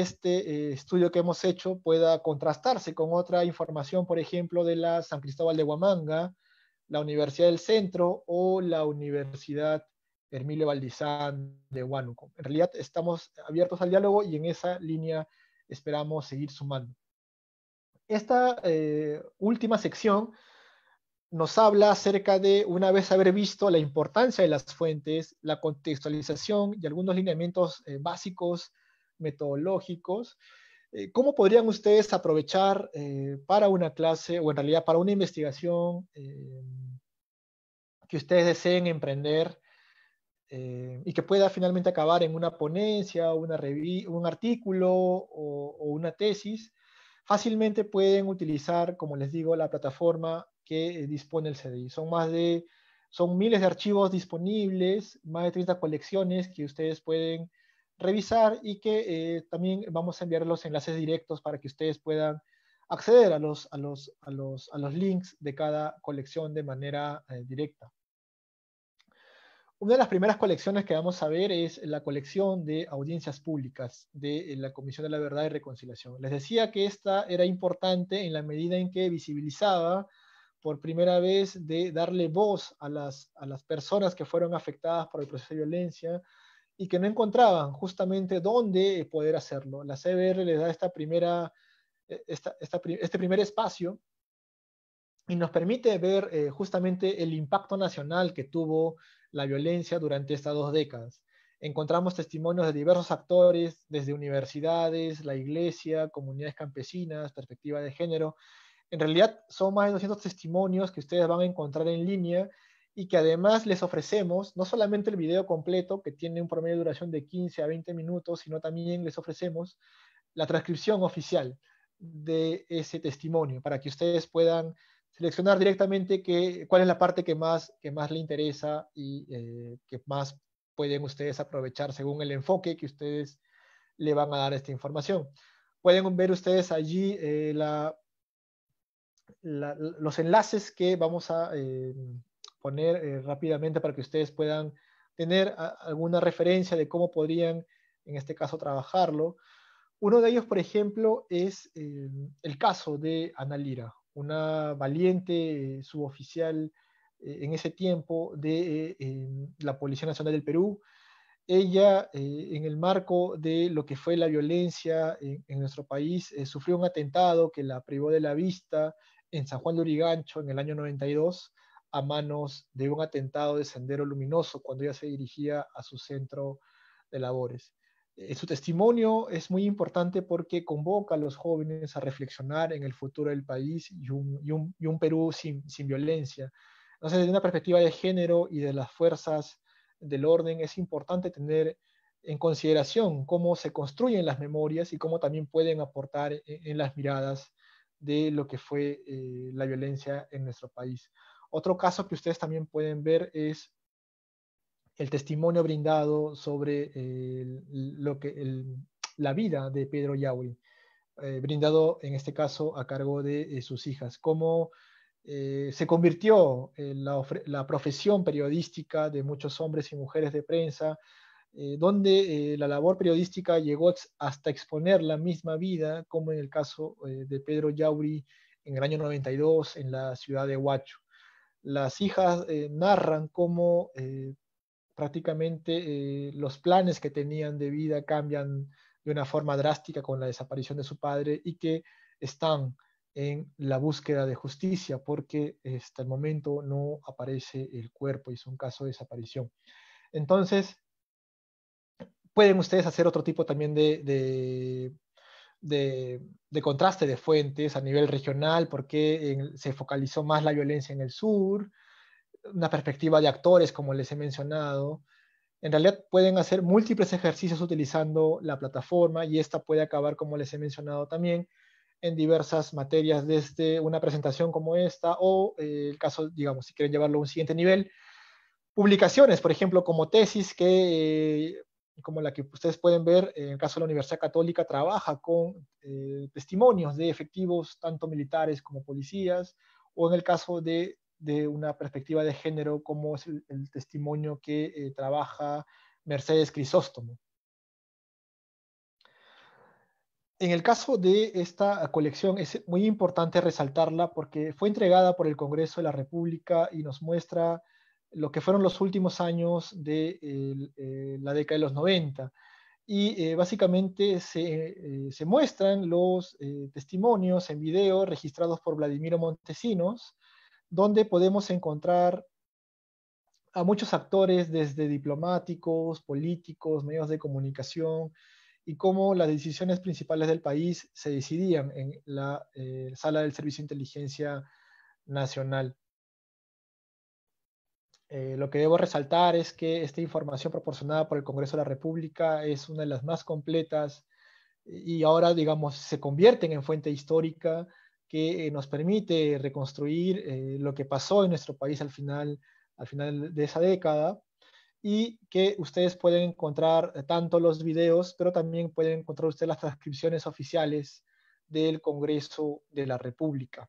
B: este eh, estudio que hemos hecho pueda contrastarse con otra información, por ejemplo, de la San Cristóbal de Huamanga, la Universidad del Centro o la Universidad Hermilio Valdizán de Huánuco. En realidad estamos abiertos al diálogo y en esa línea esperamos seguir sumando. Esta eh, última sección nos habla acerca de, una vez haber visto la importancia de las fuentes, la contextualización y algunos lineamientos eh, básicos metodológicos. Eh, ¿Cómo podrían ustedes aprovechar eh, para una clase o en realidad para una investigación eh, que ustedes deseen emprender y que pueda finalmente acabar en una ponencia, una un artículo o, una tesis? Fácilmente pueden utilizar, como les digo, la plataforma que dispone el CDI. Son más de, son miles de archivos disponibles, más de 30 colecciones que ustedes pueden revisar y que eh, también vamos a enviar los enlaces directos para que ustedes puedan acceder a los, a los, a los, a los links de cada colección de manera eh, directa. Una de las primeras colecciones que vamos a ver es la colección de audiencias públicas de eh, la Comisión de la Verdad y Reconciliación. Les decía que esta era importante en la medida en que visibilizaba por primera vez de darle voz a las, a las personas que fueron afectadas por el proceso de violencia, y que no encontraban justamente dónde poder hacerlo. La CBR les da esta primera, eh, este primer espacio y nos permite ver eh, justamente el impacto nacional que tuvo la violencia durante estas dos décadas. Encontramos testimonios de diversos actores, desde universidades, la iglesia, comunidades campesinas, perspectiva de género. En realidad son más de 200 testimonios que ustedes van a encontrar en línea y que además les ofrecemos no solamente el video completo, que tiene un promedio de duración de 15 a 20 minutos, sino también les ofrecemos la transcripción oficial de ese testimonio para que ustedes puedan seleccionar directamente cuál es la parte que más, que más le interesa y eh, que más pueden ustedes aprovechar según el enfoque que ustedes le van a dar a esta información. Pueden ver ustedes allí eh, los enlaces que vamos a... Eh, poner eh, rápidamente para que ustedes puedan tener alguna referencia de cómo podrían, en este caso, trabajarlo. Uno de ellos, por ejemplo, es eh, el caso de Ana Lira, una valiente eh, suboficial en ese tiempo de la Policía Nacional del Perú, ella, en el marco de lo que fue la violencia en, nuestro país, sufrió un atentado que la privó de la vista en San Juan de Urigancho en el año 92 a manos de un atentado de Sendero Luminoso cuando ella se dirigía a su centro de labores. Eh, su testimonio es muy importante porque convoca a los jóvenes a reflexionar en el futuro del país y un, Perú sin, violencia. Entonces, desde una perspectiva de género y de las fuerzas del orden, es importante tener en consideración cómo se construyen las memorias y cómo también pueden aportar e, en, las miradas de lo que fue eh, la violencia en nuestro país. Otro caso que ustedes también pueden ver es el testimonio brindado sobre eh, lo que, la vida de Pedro Yauri, eh, brindado en este caso a cargo de eh, sus hijas, cómo se convirtió la, la, profesión periodística de muchos hombres y mujeres de prensa, donde la labor periodística llegó hasta exponer la misma vida, como en el caso de Pedro Yauri en el año 92 en la ciudad de Huacho las hijas eh, narran cómo eh, prácticamente eh, los planes que tenían de vida cambian de una forma drástica con la desaparición de su padre y que están en la búsqueda de justicia porque hasta el momento no aparece el cuerpo y es un caso de desaparición. Entonces, pueden ustedes hacer otro tipo también de de, contraste de fuentes a nivel regional, porque se focalizó más la violencia en el sur, una perspectiva de actores, como les he mencionado. En realidad pueden hacer múltiples ejercicios utilizando la plataforma y esta puede acabar, como les he mencionado también, en diversas materias desde una presentación como esta o eh, el caso, digamos, si quieren llevarlo a un siguiente nivel, publicaciones, por ejemplo, como tesis que eh, como la que ustedes pueden ver, en el caso de la Universidad Católica trabaja con eh, testimonios de efectivos, tanto militares como policías, o en el caso de, una perspectiva de género, como es el, testimonio que eh, trabaja Mercedes Crisóstomo. En el caso de esta colección es muy importante resaltarla porque fue entregada por el Congreso de la República y nos muestra lo que fueron los últimos años de eh, la década de los 90. Y eh, básicamente eh, se, muestran los testimonios en video registrados por Vladimiro Montesinos, donde podemos encontrar a muchos actores, desde diplomáticos, políticos, medios de comunicación, y cómo las decisiones principales del país se decidían en la sala del Servicio de Inteligencia Nacional. Eh, lo que debo resaltar es que esta información proporcionada por el Congreso de la República es una de las más completas y ahora, digamos, se convierten en fuente histórica que eh, nos permite reconstruir eh, lo que pasó en nuestro país al final, al final de esa década y que ustedes pueden encontrar tanto los videos, pero también pueden encontrar ustedes las transcripciones oficiales del Congreso de la República.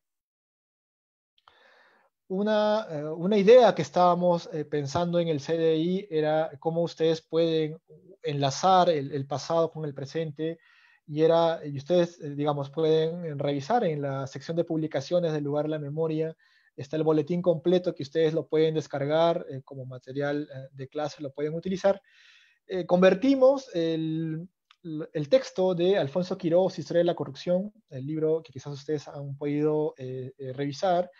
B: Eh, una, idea que estábamos eh, pensando en el CDI era cómo ustedes pueden enlazar el, pasado con el presente y, era, ustedes, eh, digamos, pueden revisar en la sección de publicaciones del lugar la memoria. Está el boletín completo que ustedes lo pueden descargar como material de clase, lo pueden utilizar. convertimos el, el texto de Alfonso Quiroz, Historia de la Corrupción, el libro que quizás ustedes han podido revisar,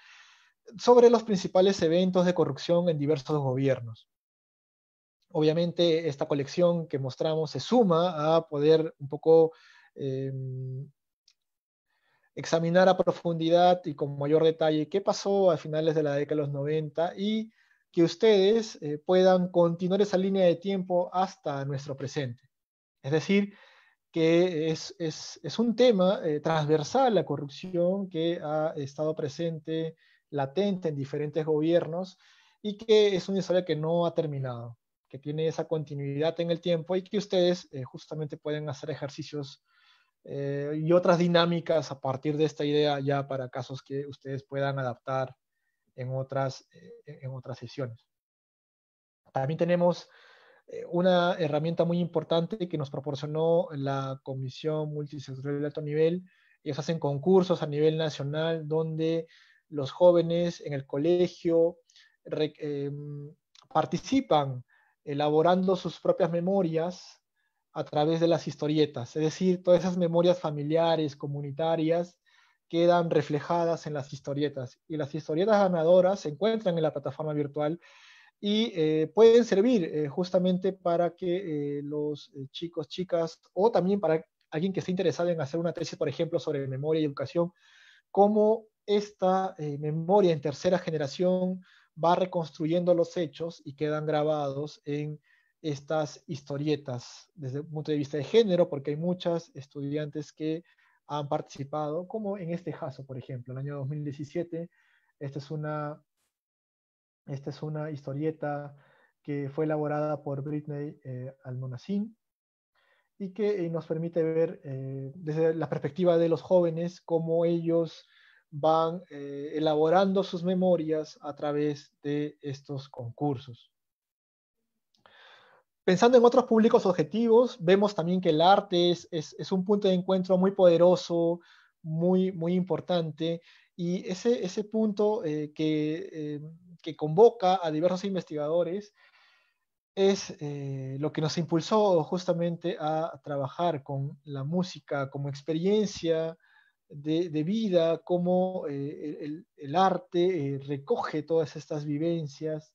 B: sobre los principales eventos de corrupción en diversos gobiernos. Obviamente esta colección que mostramos se suma a poder un poco em, examinar a profundidad y con mayor detalle qué pasó a finales de la década de los 90 y que ustedes eh, puedan continuar esa línea de tiempo hasta nuestro presente. Es decir, que es, un tema eh, transversal la corrupción que ha estado presente latente en diferentes gobiernos y que es una historia que no ha terminado, que tiene esa continuidad en el tiempo y que ustedes eh, justamente pueden hacer ejercicios eh, y otras dinámicas a partir de esta idea ya para casos que ustedes puedan adaptar en otras, eh, en otras sesiones. También tenemos una herramienta muy importante que nos proporcionó la Comisión Multisectorial de Alto Nivel. Ellos hacen concursos a nivel nacional donde los jóvenes en el colegio em, participan elaborando sus propias memorias a través de las historietas, es decir, todas esas memorias familiares, comunitarias, quedan reflejadas en las historietas y las historietas ganadoras se encuentran en la plataforma virtual y eh, pueden servir eh, justamente para que eh, los chicos, chicas o también para alguien que esté interesado en hacer una tesis, por ejemplo, sobre memoria y educación, cómo esta eh, memoria en tercera generación va reconstruyendo los hechos y quedan grabados en estas historietas desde el punto de vista de género, porque hay muchas estudiantes que han participado, como en este caso, por ejemplo, el año 2017, esta es una, es una historieta que fue elaborada por Britney eh, Almonacín y que eh, nos permite ver desde la perspectiva de los jóvenes cómo ellos van eh, elaborando sus memorias a través de estos concursos. Pensando en otros públicos objetivos, vemos también que el arte es, un punto de encuentro muy poderoso, muy, muy importante, y ese, ese punto eh, que, eh, que, convoca a diversos investigadores es lo que nos impulsó justamente a trabajar con la música como experiencia, de, vida, cómo eh, el, arte eh, recoge todas estas vivencias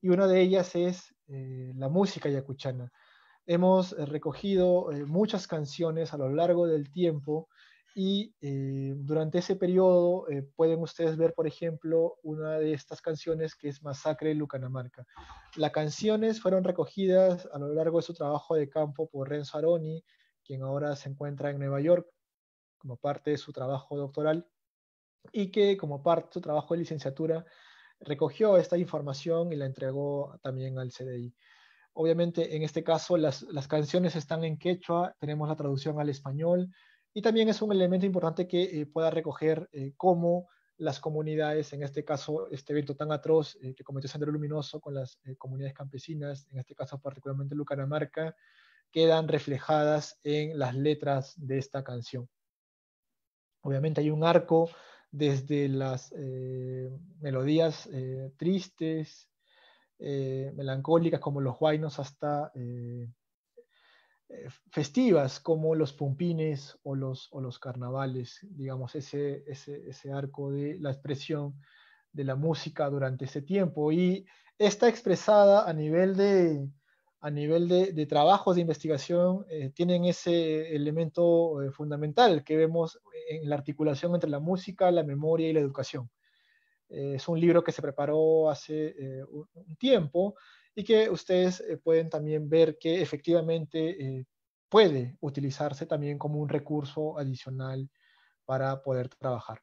B: y una de ellas es eh, la música yacuchana. Hemos recogido muchas canciones a lo largo del tiempo y durante ese periodo pueden ustedes ver, por ejemplo, una de estas canciones que es Masacre Lucanamarca. Las canciones fueron recogidas a lo largo de su trabajo de campo por Renzo Aroni, quien ahora se encuentra en Nueva York, como parte de su trabajo doctoral y que como parte de su trabajo de licenciatura recogió esta información y la entregó también al CDI. Obviamente, en este caso, las, las, canciones están en quechua, tenemos la traducción al español y también es un elemento importante que eh, pueda recoger eh, cómo las comunidades, en este caso, este evento tan atroz eh, que cometió Sandro Luminoso con las comunidades campesinas, en este caso particularmente Lucanamarca, quedan reflejadas en las letras de esta canción. Obviamente hay un arco desde las eh, melodías eh, tristes, eh, melancólicas como los guainos, hasta festivas como los pumpines o los, los carnavales, digamos, ese, ese, arco de la expresión de la música durante ese tiempo. Y está expresada a nivel de, a nivel de, trabajos de investigación eh, tienen ese elemento eh, fundamental que vemos en la articulación entre la música, la memoria y la educación. Eh, es un libro que se preparó hace un, tiempo y que ustedes pueden también ver que efectivamente puede utilizarse también como un recurso adicional para poder
A: trabajar.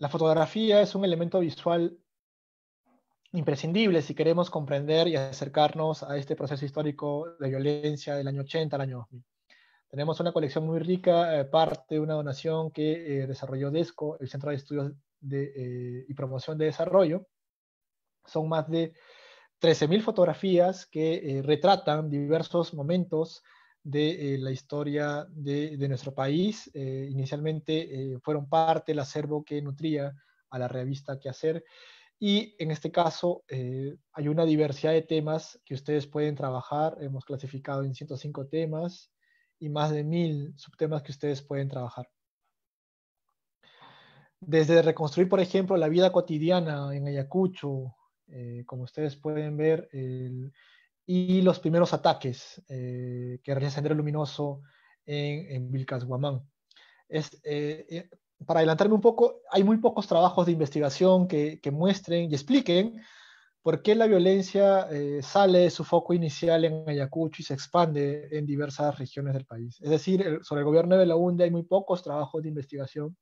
A: la fotografía
B: es un elemento visual imprescindible si queremos comprender y acercarnos a este proceso histórico de violencia del año 80 al año 2000. Tenemos una colección muy rica, eh, parte de una donación que eh, desarrolló DESCO, el Centro de Estudios eh, y Promoción de Desarrollo. Son más de 13.000 fotografías que retratan diversos momentos de eh, la historia de, nuestro país. Eh, inicialmente eh, fueron parte del acervo que nutría a la revista Quehacer. Y en este caso hay una diversidad de temas que ustedes pueden trabajar. Hemos clasificado en 105 temas y más de mil subtemas que ustedes pueden trabajar. Desde reconstruir, por ejemplo, la vida cotidiana en Ayacucho, como ustedes pueden ver, el, y los primeros ataques eh, que realiza Sendero Luminoso en, en Guamán. Es, eh, eh, para adelantarme un poco, hay muy pocos trabajos de investigación que, que muestren y expliquen por qué la violencia eh, sale de su foco inicial en Ayacucho y se expande en diversas regiones del país. Es decir, sobre el gobierno de la UNDE hay muy pocos trabajos de investigación.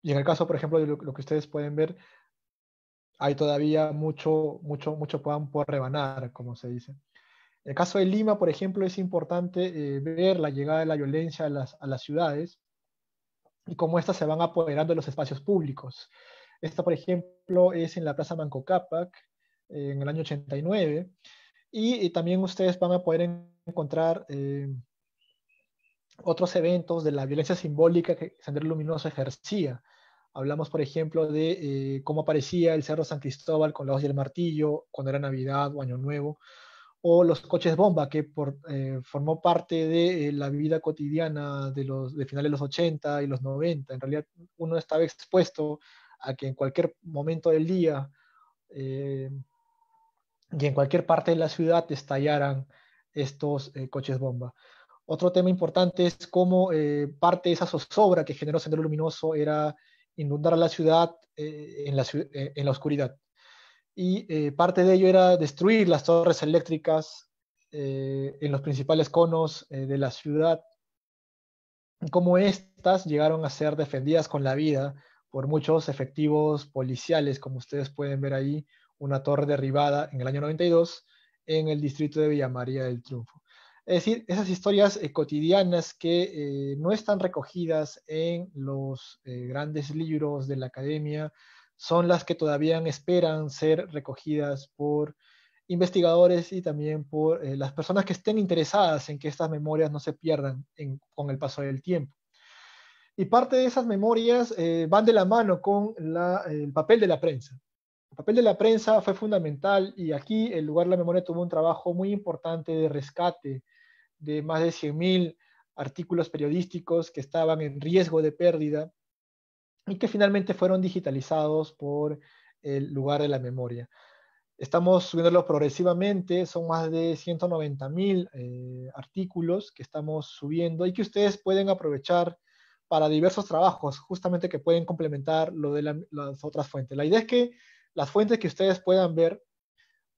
B: Y en el caso, por ejemplo, de lo que ustedes pueden ver, hay todavía mucho, mucho, mucho por rebanar, como se dice. En el caso de Lima, por ejemplo, es importante eh, ver la llegada de la violencia a las, ciudades y cómo estas se van apoderando de los espacios públicos. Esta, por ejemplo, es en la Plaza Manco Cápac, eh, en el año 89, y, también ustedes van a poder encontrar eh, otros eventos de la violencia simbólica que Sendero Luminoso ejercía Hablamos, por ejemplo, de eh, cómo aparecía el Cerro San Cristóbal con la hoz y el martillo cuando era Navidad o Año Nuevo, o los coches bomba, que por, eh, formó parte de eh, la vida cotidiana de, los, de finales de los 80 y los 90. En realidad, uno estaba expuesto a que en cualquier momento del día y en cualquier parte de la ciudad estallaran estos coches bomba. Otro tema importante es cómo parte de esa zozobra que generó centro Luminoso era inundar la ciudad eh, eh, en, la, oscuridad. Y eh, parte de ello era destruir las torres eléctricas en los principales conos de la ciudad, como éstas llegaron a ser defendidas con la vida por muchos efectivos policiales, como ustedes pueden ver ahí, una torre derribada en el año 92 en el distrito de Villa María del Triunfo. Es decir, esas historias eh, cotidianas que eh, no están recogidas en los eh, grandes libros de la academia son las que todavía esperan ser recogidas por investigadores y también por las personas que estén interesadas en que estas memorias no se pierdan con el paso del tiempo. Y parte de esas memorias van de la mano con el papel de la prensa. El papel de la prensa fue fundamental y aquí el lugar de la memoria tuvo un trabajo muy importante de rescate de más de 100.000 artículos periodísticos que estaban en riesgo de pérdida y que finalmente fueron digitalizados por el lugar de la memoria. Estamos subiéndolo progresivamente, son más de 190.000 eh, artículos que estamos subiendo y que ustedes pueden aprovechar para diversos trabajos, justamente que pueden complementar lo de las otras fuentes. La idea es que las fuentes que ustedes puedan ver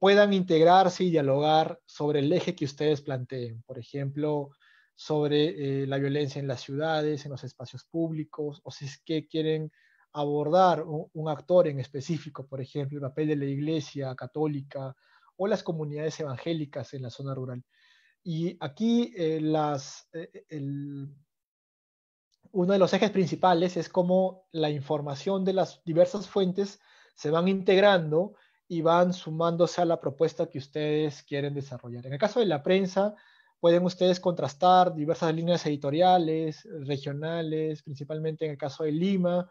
B: puedan integrarse y dialogar sobre el eje que ustedes planteen, por ejemplo, sobre eh, la violencia en las ciudades, en los espacios públicos, o si es que quieren abordar un, actor en específico, por ejemplo, el papel de la Iglesia católica o las comunidades evangélicas en la zona rural. Y aquí eh, las, eh, uno de los ejes principales es cómo la información de las diversas fuentes se van integrando y van sumándose a la propuesta que ustedes quieren desarrollar. En el caso de la prensa, pueden ustedes contrastar diversas líneas editoriales, regionales, principalmente en el caso de Lima,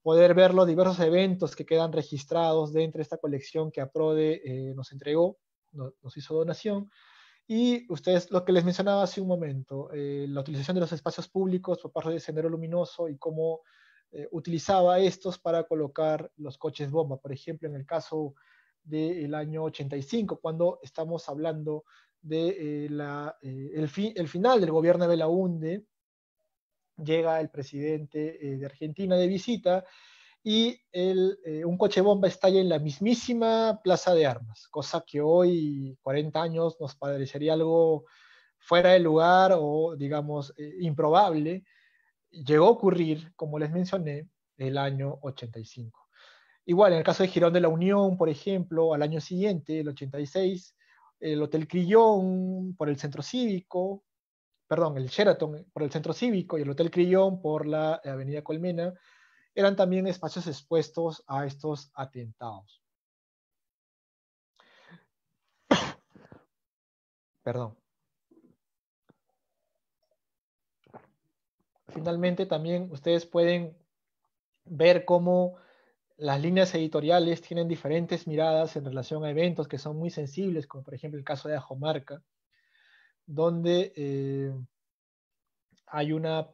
B: poder ver los diversos eventos que quedan registrados dentro de esta colección que APRODE eh, nos entregó, nos hizo donación. Y ustedes, lo que les mencionaba hace un momento, eh, la utilización de los espacios públicos por parte de Sendero Luminoso y cómo eh, utilizaba estos para colocar los coches bomba. Por ejemplo, en el caso del año 85, cuando estamos hablando de eh, eh, el, fin el, final del gobierno de Belaunde, llega el presidente eh, de Argentina de visita y el, un coche bomba estalla en la mismísima plaza de armas, cosa que hoy, 40 años, nos parecería algo fuera de lugar o, digamos, improbable. Llegó a ocurrir, como les mencioné, el año 85. Igual, en el caso de Girón de la Unión, por ejemplo, al año siguiente, el 86, el Hotel Crillón por el Centro Cívico, perdón, el Sheraton por el Centro Cívico y el Hotel Crillón por la eh, Avenida Colmena, eran también espacios expuestos a estos atentados. [COUGHS] Perdón. Finalmente, también ustedes pueden ver cómo las líneas editoriales tienen diferentes miradas en relación a eventos que son muy sensibles, como por ejemplo el caso de Ajomarca, donde eh, hay, una,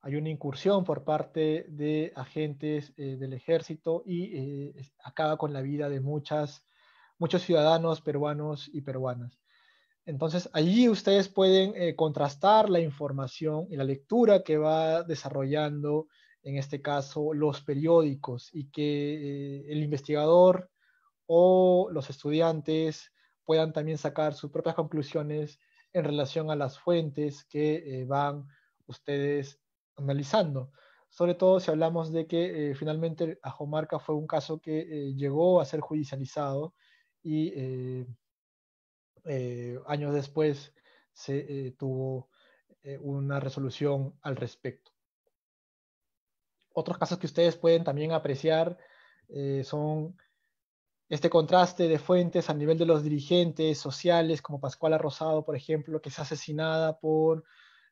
B: hay una incursión por parte de agentes eh, del ejército y eh, acaba con la vida de muchas, muchos ciudadanos peruanos y peruanas. Entonces, allí ustedes pueden contrastar la información y la lectura que va desarrollando en este caso los periódicos, y que eh, el investigador o los estudiantes puedan también sacar sus propias conclusiones en relación a las fuentes que eh, van ustedes analizando. Sobre todo si hablamos de que finalmente eh, finalmente Ajomarca fue un caso que llegó a ser judicializado y años después se tuvo una resolución al respecto. Otros casos que ustedes pueden también apreciar eh, son este contraste de fuentes a nivel de los dirigentes sociales, como Pascual Rosado, por ejemplo, que es asesinada por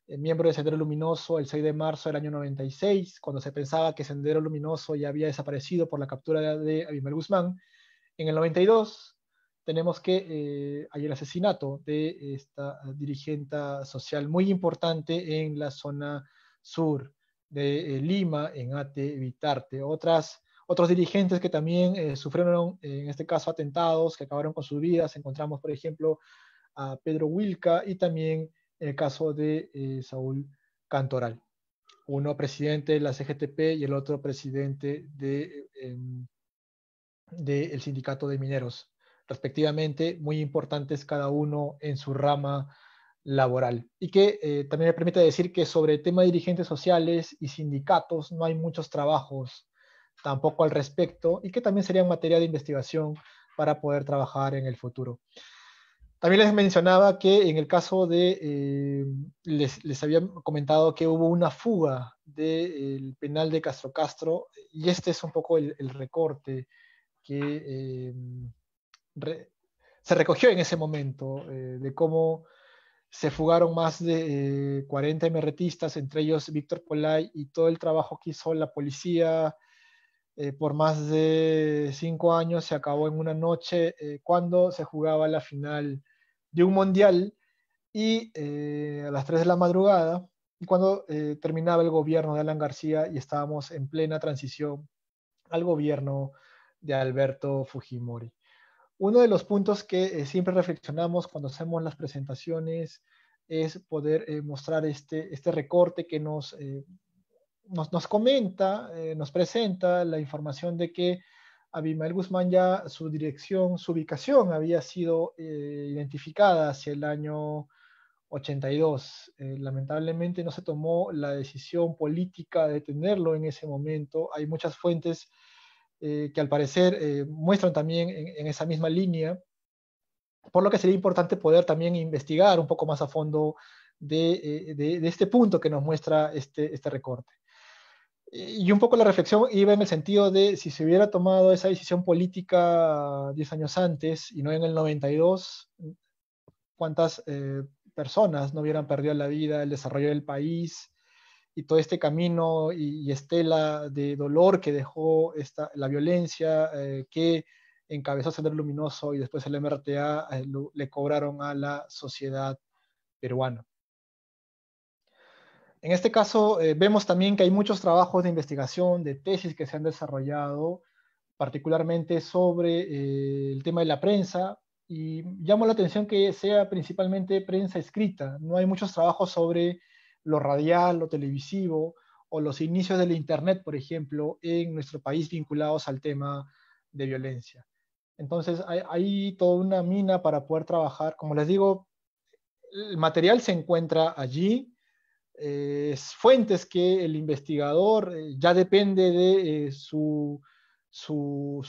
B: el miembro de Sendero Luminoso el 6 de marzo del año 96, cuando se pensaba que Sendero Luminoso ya había desaparecido por la captura de Abimel Guzmán. En el 92 tenemos que eh, hay el asesinato de esta dirigente social muy importante en la zona sur de eh, Lima, en Ate Vitarte. Otras, otros dirigentes que también eh, sufrieron, eh, en este caso, atentados que acabaron con sus vidas. Encontramos, por ejemplo, a Pedro Wilca y también el caso de Saúl Cantoral. Uno presidente de la CGTP y el otro presidente del de, em, de, Sindicato de Mineros, respectivamente, muy importantes cada uno en su rama laboral. Y que eh, también me permite decir que sobre el tema de dirigentes sociales y sindicatos no hay muchos trabajos tampoco al respecto y que también sería materia de investigación para poder trabajar en el futuro. También les mencionaba que en el caso de, eh, les, había comentado que hubo una fuga del penal de Castro Castro y este es un poco el, recorte que eh, se recogió en ese momento de cómo se fugaron más de 40 eh, MRTistas, entre ellos Víctor Polay, y todo el trabajo que hizo la policía eh, por más de cinco años se acabó en una noche eh, cuando se jugaba la final de un mundial y a las 3 de la madrugada, y cuando terminaba el gobierno de Alan García y estábamos en plena transición al gobierno de Alberto Fujimori. Uno de los puntos que eh, siempre reflexionamos cuando hacemos las presentaciones es poder eh, mostrar este, este recorte que nos, eh, nos, comenta, nos presenta la información de que Abimael Guzmán ya su dirección, su ubicación había sido identificada hacia el año 82. lamentablemente no se tomó la decisión política de tenerlo en ese momento. Hay muchas fuentes eh, que al parecer eh, muestran también en, esa misma línea, por lo que sería importante poder también investigar un poco más a fondo de, eh, este punto que nos muestra este, este recorte. Y un poco la reflexión iba en el sentido de si se hubiera tomado esa decisión política 10 años antes y no en el 92, cuántas personas no hubieran perdido la vida, el desarrollo del país, y todo este camino y, estela de dolor que dejó esta, la violencia eh, que encabezó Sender Luminoso y después el MRTA eh, le cobraron a la sociedad peruana. En este caso, eh, vemos también que hay muchos trabajos de investigación, de tesis que se han desarrollado, particularmente sobre el tema de la prensa, y llamo la atención que sea principalmente prensa escrita. No hay muchos trabajos sobre lo radial, lo televisivo o los inicios del Internet, por ejemplo, en nuestro país vinculados al tema de violencia. Entonces, hay, toda una mina para poder trabajar. Como les digo, el material se encuentra allí, eh, Es fuentes que el investigador eh, ya depende de eh, su, su,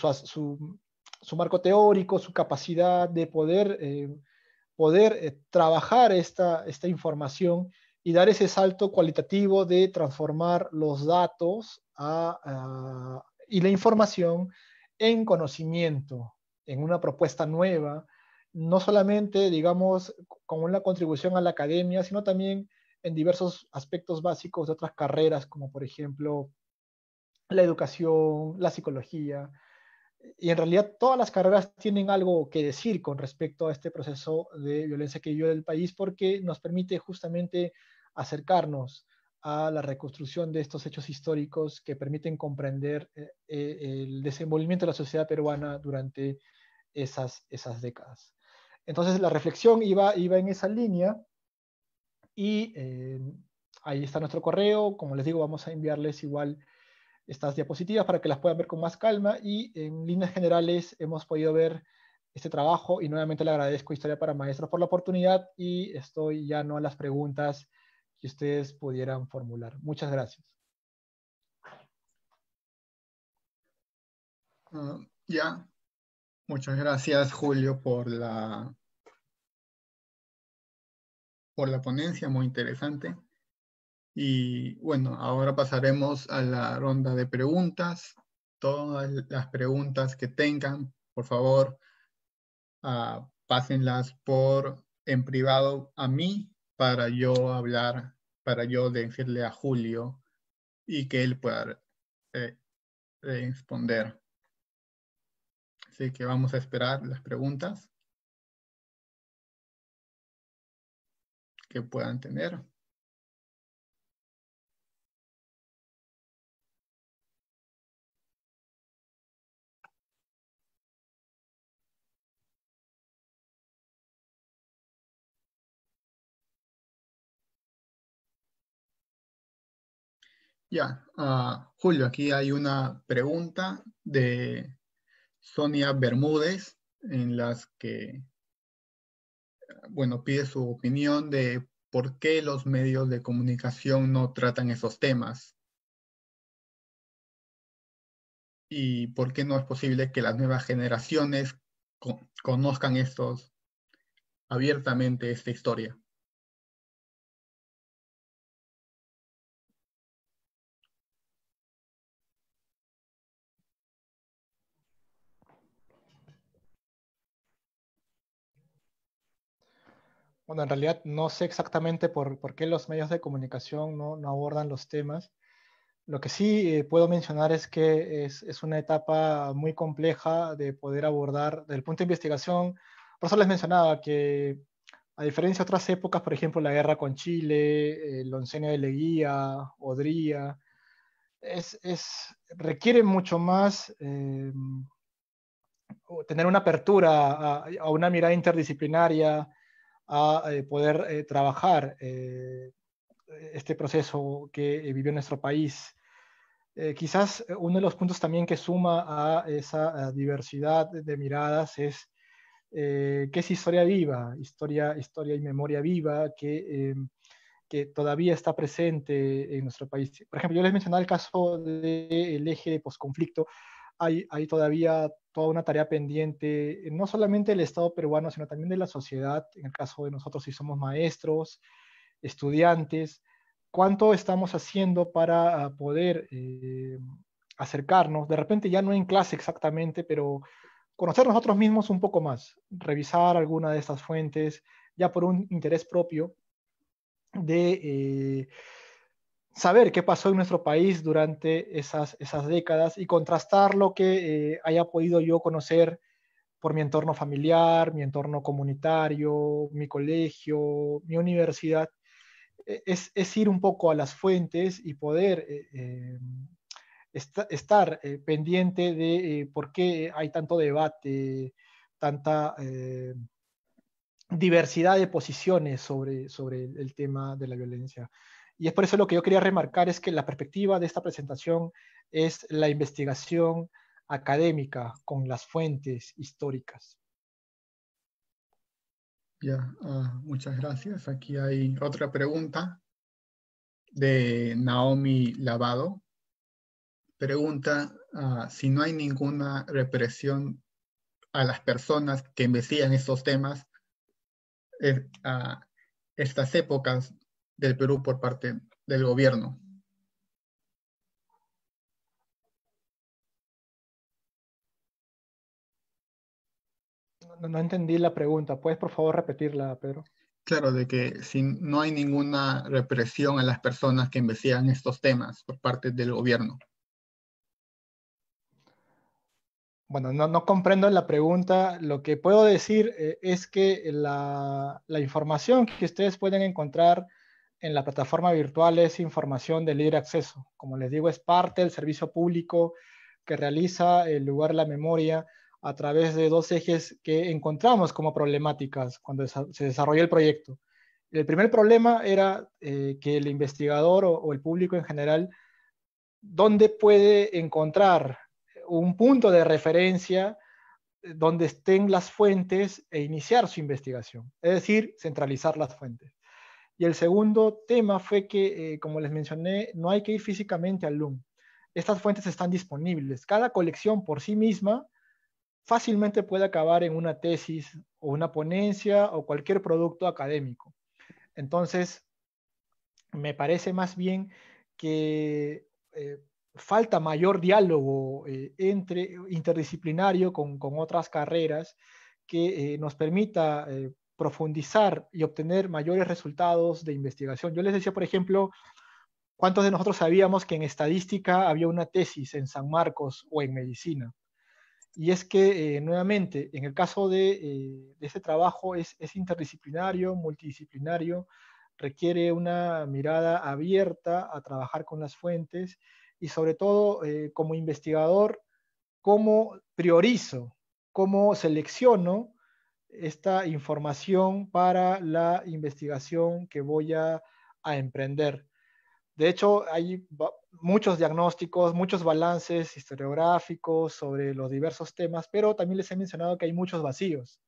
B: marco teórico, su capacidad de poder, poder trabajar esta, esta información y dar ese salto cualitativo de transformar los datos ah, y la información en conocimiento, en una propuesta nueva, no solamente, digamos, con una contribución a la academia, sino también en diversos aspectos básicos de otras carreras, como por ejemplo la educación, la psicología. Y en realidad todas las carreras tienen algo que decir con respecto a este proceso de violencia que vive el país porque nos permite justamente acercarnos a la reconstrucción de estos hechos históricos que permiten comprender eh, eh, el desenvolvimiento de la sociedad peruana durante esas, esas décadas. Entonces la reflexión iba, iba en esa línea y eh, ahí está nuestro correo. Como les digo, vamos a enviarles igual estas diapositivas para que las puedan ver con más calma y en líneas generales hemos podido ver este trabajo y nuevamente le agradezco Historia para Maestros por la oportunidad y estoy ya no a las preguntas que ustedes
A: pudieran formular. Muchas gracias. Ah, ya, muchas gracias Julio por la, por la ponencia, muy interesante. Y bueno, ahora pasaremos a la ronda de preguntas. Todas las preguntas que tengan, por favor, uh, pásenlas por en privado a mí para yo hablar, para yo decirle a Julio y que él pueda eh, responder. Así que vamos a esperar las preguntas que puedan tener. Ya, ah, Julio, aquí hay una pregunta de Sonia Bermúdez en las que, bueno, pide su opinión de por qué los medios de comunicación no tratan esos temas y por qué no es posible que las nuevas generaciones conozcan estos abiertamente esta historia.
B: bueno, en realidad no sé exactamente por, por qué los medios de comunicación no, no, abordan los temas. Lo que sí eh, puedo mencionar es que es, es una etapa muy compleja de poder abordar desde el punto de investigación. Por eso les mencionaba que a diferencia de otras épocas, por ejemplo, la guerra con Chile, el oncenio de Leguía, Odría, es, es, requiere mucho más em, tener una apertura a, una mirada interdisciplinaria, a eh, poder eh, trabajar eh, este proceso que vivió nuestro país. quizás uno de los puntos también que suma a esa diversidad de miradas es qué que es historia viva, historia, historia y memoria viva que, que, todavía está presente en nuestro país. Por ejemplo, yo les mencionaba el caso del eje de posconflicto, hay, todavía toda una tarea pendiente, eh, no solamente del Estado peruano, sino también de la sociedad, en el caso de nosotros si somos maestros, estudiantes, cuánto estamos haciendo para ah, poder eh, acercarnos, de repente ya no en clase exactamente, pero conocer nosotros mismos un poco más, revisar alguna de estas fuentes, ya por un interés propio de... Eh, saber qué pasó en nuestro país durante esas, esas décadas y contrastar lo que eh, haya podido yo conocer por mi entorno familiar, mi entorno comunitario, mi colegio, mi universidad, e, es, es ir un poco a las fuentes y poder eh, eh, estar pendiente de por qué hay tanto debate, tanta diversidad de posiciones sobre, sobre el tema de la violencia. Y es por eso lo que yo quería remarcar es que la perspectiva de esta presentación es la investigación académica con las fuentes históricas.
A: Ya, ah, muchas gracias. Aquí hay otra pregunta de Naomi Lavado. Pregunta ah, si no hay ninguna represión a las personas que investigan estos temas, eh, ah, estas épocas del Perú por parte del gobierno.
B: No, entendí la pregunta. ¿Puedes por favor repetirla, Pedro?
A: Claro, de que si no hay ninguna represión a las personas que investigan estos temas por parte del gobierno.
B: Bueno, no, comprendo la pregunta. Lo que puedo decir eh, es que la, la, información que ustedes pueden encontrar en la plataforma virtual es información de libre acceso. Como les digo, es parte del servicio público que realiza el lugar La Memoria a través de dos ejes que encontramos como problemáticas cuando se desarrolló el proyecto. El primer problema era eh, que el investigador o el público en general, ¿dónde puede encontrar un punto de referencia eh, donde estén las fuentes e iniciar su investigación? Es decir, centralizar las fuentes. Y el segundo tema fue que, eh, como les mencioné, no hay que ir físicamente al LUM. Estas fuentes están disponibles. Cada colección por sí misma fácilmente puede acabar en una tesis o una ponencia o cualquier producto académico. Entonces, me parece más bien que eh, falta mayor diálogo eh, entre, interdisciplinario con, otras carreras que nos permita profundizar y obtener mayores resultados de investigación. Yo les decía, por ejemplo, ¿cuántos de nosotros sabíamos que en estadística había una tesis en San Marcos o en medicina? Y es que, eh, nuevamente, en el caso de, eh, ese trabajo es, interdisciplinario, multidisciplinario, requiere una mirada abierta a trabajar con las fuentes y sobre todo eh, como investigador, cómo priorizo, cómo selecciono esta información para la investigación que voy a, emprender. De hecho, hay muchos diagnósticos, muchos balances historiográficos sobre los diversos temas, pero también les he mencionado que hay muchos vacíos.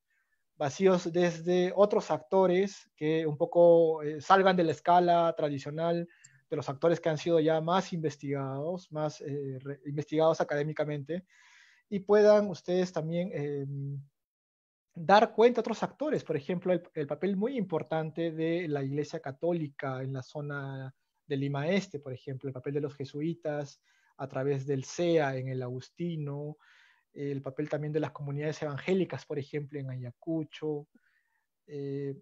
B: Vacíos desde otros actores que un poco eh, salgan de la escala tradicional de los actores que han sido ya más investigados, más eh, investigados académicamente, y puedan ustedes también em, dar cuenta a otros actores, por ejemplo, el, papel muy importante de la Iglesia Católica en la zona de Lima Este, por ejemplo, el papel de los jesuitas a través del CEA en el Agustino, el papel también de las comunidades evangélicas, por ejemplo, en Ayacucho, eh,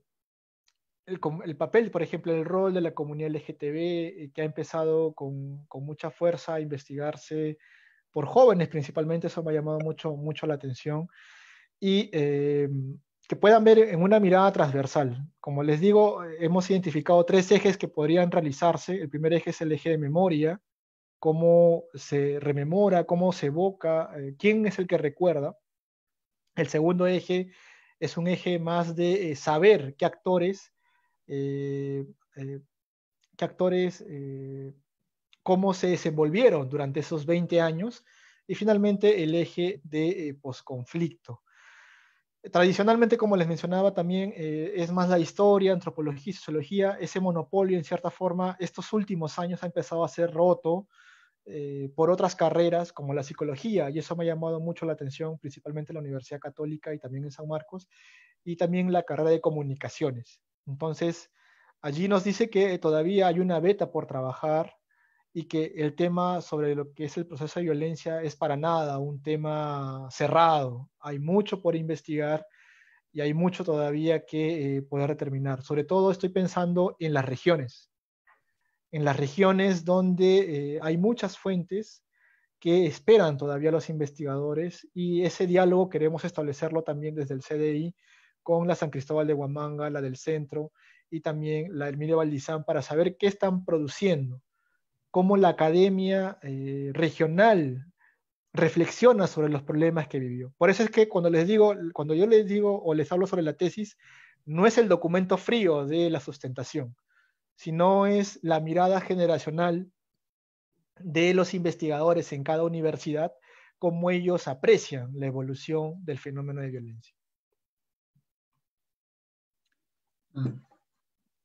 B: el, papel, por ejemplo, el rol de la comunidad LGTB, eh, que ha empezado con, con mucha fuerza a investigarse por jóvenes principalmente, eso me ha llamado mucho, mucho la atención y eh, que puedan ver en una mirada transversal. Como les digo, hemos identificado tres ejes que podrían realizarse. El primer eje es el eje de memoria, cómo se rememora, cómo se evoca, eh, quién es el que recuerda. El segundo eje es un eje más de eh, saber qué actores, qué actores, cómo se desenvolvieron durante esos 20 años. Y finalmente el eje de posconflicto tradicionalmente, como les mencionaba también, eh, es más la historia, antropología y sociología, ese monopolio en cierta forma, estos últimos años ha empezado a ser roto eh, por otras carreras como la psicología, y eso me ha llamado mucho la atención, principalmente en la Universidad Católica y también en San Marcos, y también la carrera de comunicaciones. Entonces, allí nos dice que todavía hay una beta por trabajar y que el tema sobre lo que es el proceso de violencia es para nada un tema cerrado. Hay mucho por investigar y hay mucho todavía que eh, poder determinar. Sobre todo estoy pensando en las regiones, en las regiones donde eh, hay muchas fuentes que esperan todavía los investigadores y ese diálogo queremos establecerlo también desde el CDI con la San Cristóbal de Huamanga, la del centro y también la emilio Valdizán para saber qué están produciendo cómo la academia eh, regional reflexiona sobre los problemas que vivió. Por eso es que cuando les digo, cuando yo les digo o les hablo sobre la tesis, no es el documento frío de la sustentación, sino es la mirada generacional de los investigadores en cada universidad, cómo ellos aprecian la evolución del fenómeno de violencia.
A: Mm.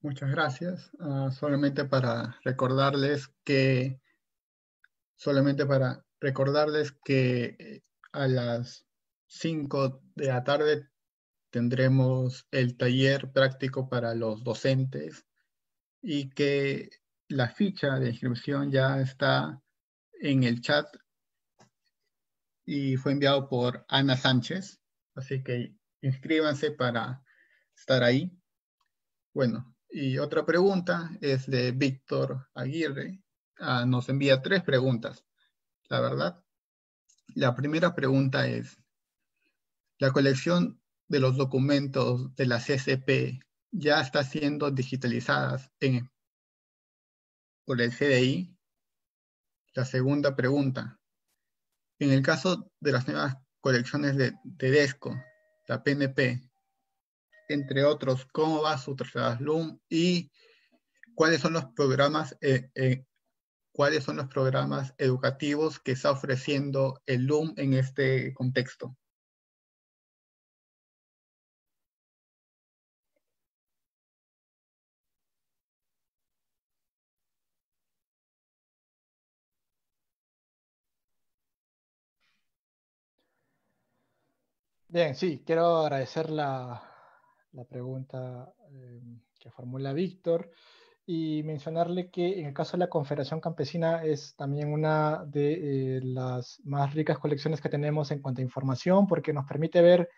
A: Muchas gracias. Ah, solamente para recordarles que, solamente para recordarles que eh, a las 5 de la tarde tendremos el taller práctico para los docentes y que la ficha de inscripción ya está en el chat y fue enviado por Ana Sánchez. Así que inscríbanse para estar ahí. Bueno, y otra pregunta es de Víctor Aguirre. Ah, nos envía tres preguntas, la verdad. La primera pregunta es, ¿la colección de los documentos de la CCP ya está siendo digitalizada en, por el CDI? La segunda pregunta, en el caso de las nuevas colecciones de, de DESCO, la PNP, entre otros, cómo va su LUM y cuáles son los programas, eh, eh, cuáles son los programas educativos que está ofreciendo el LUM en este contexto.
B: Bien, sí, quiero agradecer la, la pregunta em, que formula Víctor y mencionarle que en el caso de la Confederación Campesina es también una de eh, las más ricas colecciones que tenemos en cuanto a información porque nos permite ver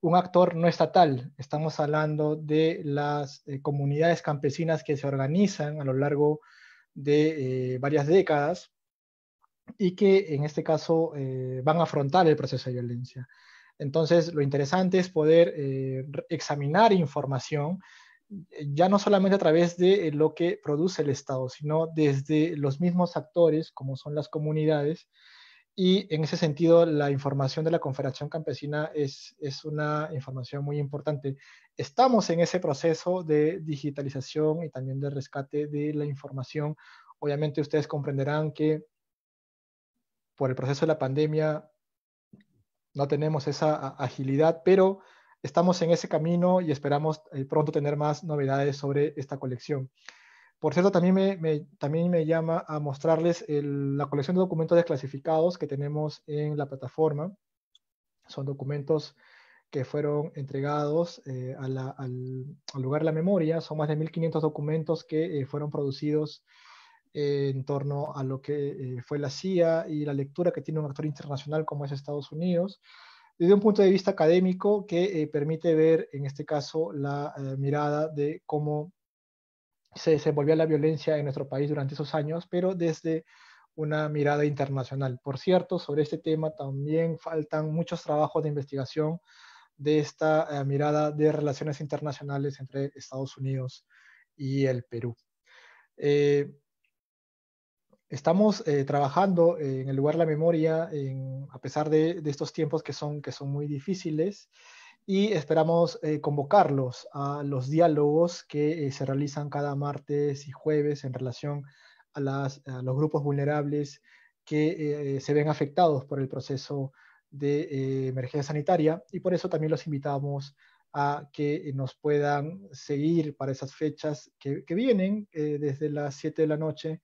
B: un actor no estatal. Estamos hablando de las eh, comunidades campesinas que se organizan a lo largo de eh, varias décadas y que en este caso van a afrontar el proceso de violencia. Entonces, lo interesante es poder eh, examinar información eh, ya no solamente a través de eh, lo que produce el Estado, sino desde los mismos actores, como son las comunidades. Y en ese sentido, la información de la Confederación Campesina es, es una información muy importante. Estamos en ese proceso de digitalización y también de rescate de la información. Obviamente ustedes comprenderán que por el proceso de la pandemia no tenemos esa agilidad, pero estamos en ese camino y esperamos eh, pronto tener más novedades sobre esta colección. Por cierto, también me, también me llama a mostrarles la colección de documentos desclasificados que tenemos en la plataforma. Son documentos que fueron entregados eh, al, lugar de la memoria. Son más de 1.500 documentos que eh, fueron producidos eh, en torno a lo que eh, fue la CIA y la lectura que tiene un actor internacional como es Estados Unidos, desde un punto de vista académico que eh, permite ver, en este caso, la mirada de cómo se desenvolvía la violencia en nuestro país durante esos años, pero desde una mirada internacional. Por cierto, sobre este tema también faltan muchos trabajos de investigación de esta mirada de relaciones internacionales entre Estados Unidos y el Perú. Estamos eh, trabajando en el lugar de la memoria, a pesar de, estos tiempos que son, que son muy difíciles, y esperamos eh, convocarlos a los diálogos que eh, se realizan cada martes y jueves en relación a, los grupos vulnerables que se ven afectados por el proceso de emergencia sanitaria, y por eso también los invitamos a que nos puedan seguir para esas fechas que, que vienen desde las 7 de la noche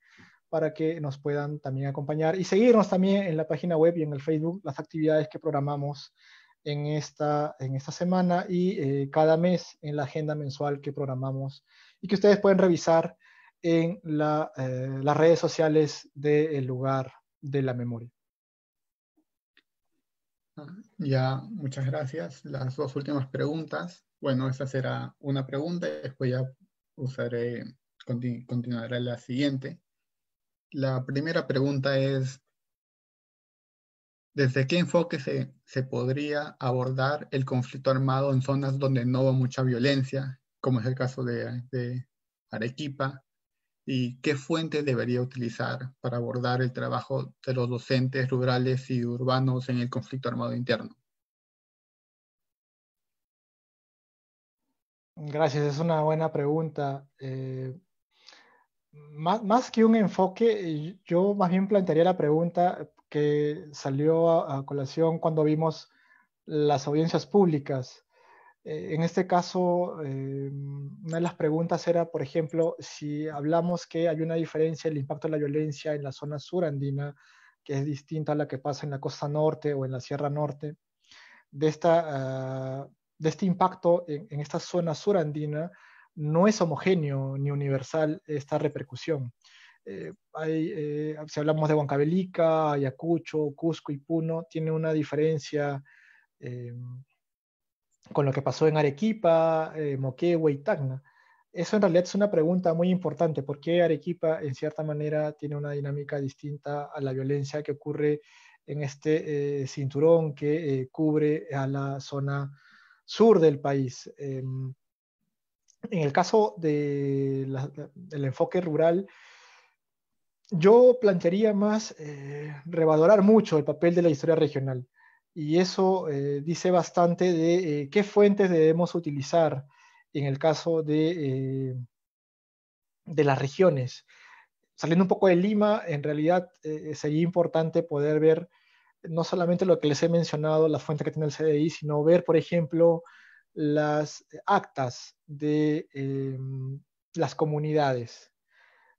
B: para que nos puedan también acompañar y seguirnos también en la página web y en el Facebook las actividades que programamos en esta, en esta semana y eh, cada mes en la agenda mensual que programamos y que ustedes pueden revisar en eh, las redes sociales del lugar de la memoria.
A: Ya, muchas gracias. Las dos últimas preguntas. Bueno, esa será una pregunta y después ya usaré, continuaré la siguiente la primera pregunta es, ¿desde qué enfoque se, podría abordar el conflicto armado en zonas donde no hubo mucha violencia, como es el caso de, Arequipa? ¿Y qué fuente debería utilizar para abordar el trabajo de los docentes rurales y urbanos en el conflicto armado interno?
B: Gracias, es una buena pregunta. Eh, más, que un enfoque, yo más bien plantearía la pregunta que salió a, colación cuando vimos las audiencias públicas. Eh, en este caso, eh, una de las preguntas era, por ejemplo, si hablamos que hay una diferencia el impacto de la violencia en la zona surandina, que es distinta a la que pasa en la costa norte o en la Sierra Norte, de, esta, ah, de este impacto en, esta zona surandina, no es homogéneo ni universal esta repercusión. Eh, eh, si hablamos de Huancavelica, Ayacucho, Cusco y Puno, tiene una diferencia eh, con lo que pasó en Arequipa, Moquegua y Tacna. Eso en realidad es una pregunta muy importante, ¿por qué Arequipa en cierta manera tiene una dinámica distinta a la violencia que ocurre en este cinturón que cubre a la zona sur del país? Em, en el caso del enfoque rural, yo plantearía más eh, revalorar mucho el papel de la historia regional. Y eso eh, dice bastante de eh, qué fuentes debemos utilizar en el caso de, eh, de las regiones. Saliendo un poco de Lima, en realidad sería importante poder ver no solamente lo que les he mencionado, la fuente que tiene el CDI, sino ver, por ejemplo, las actas de em, las comunidades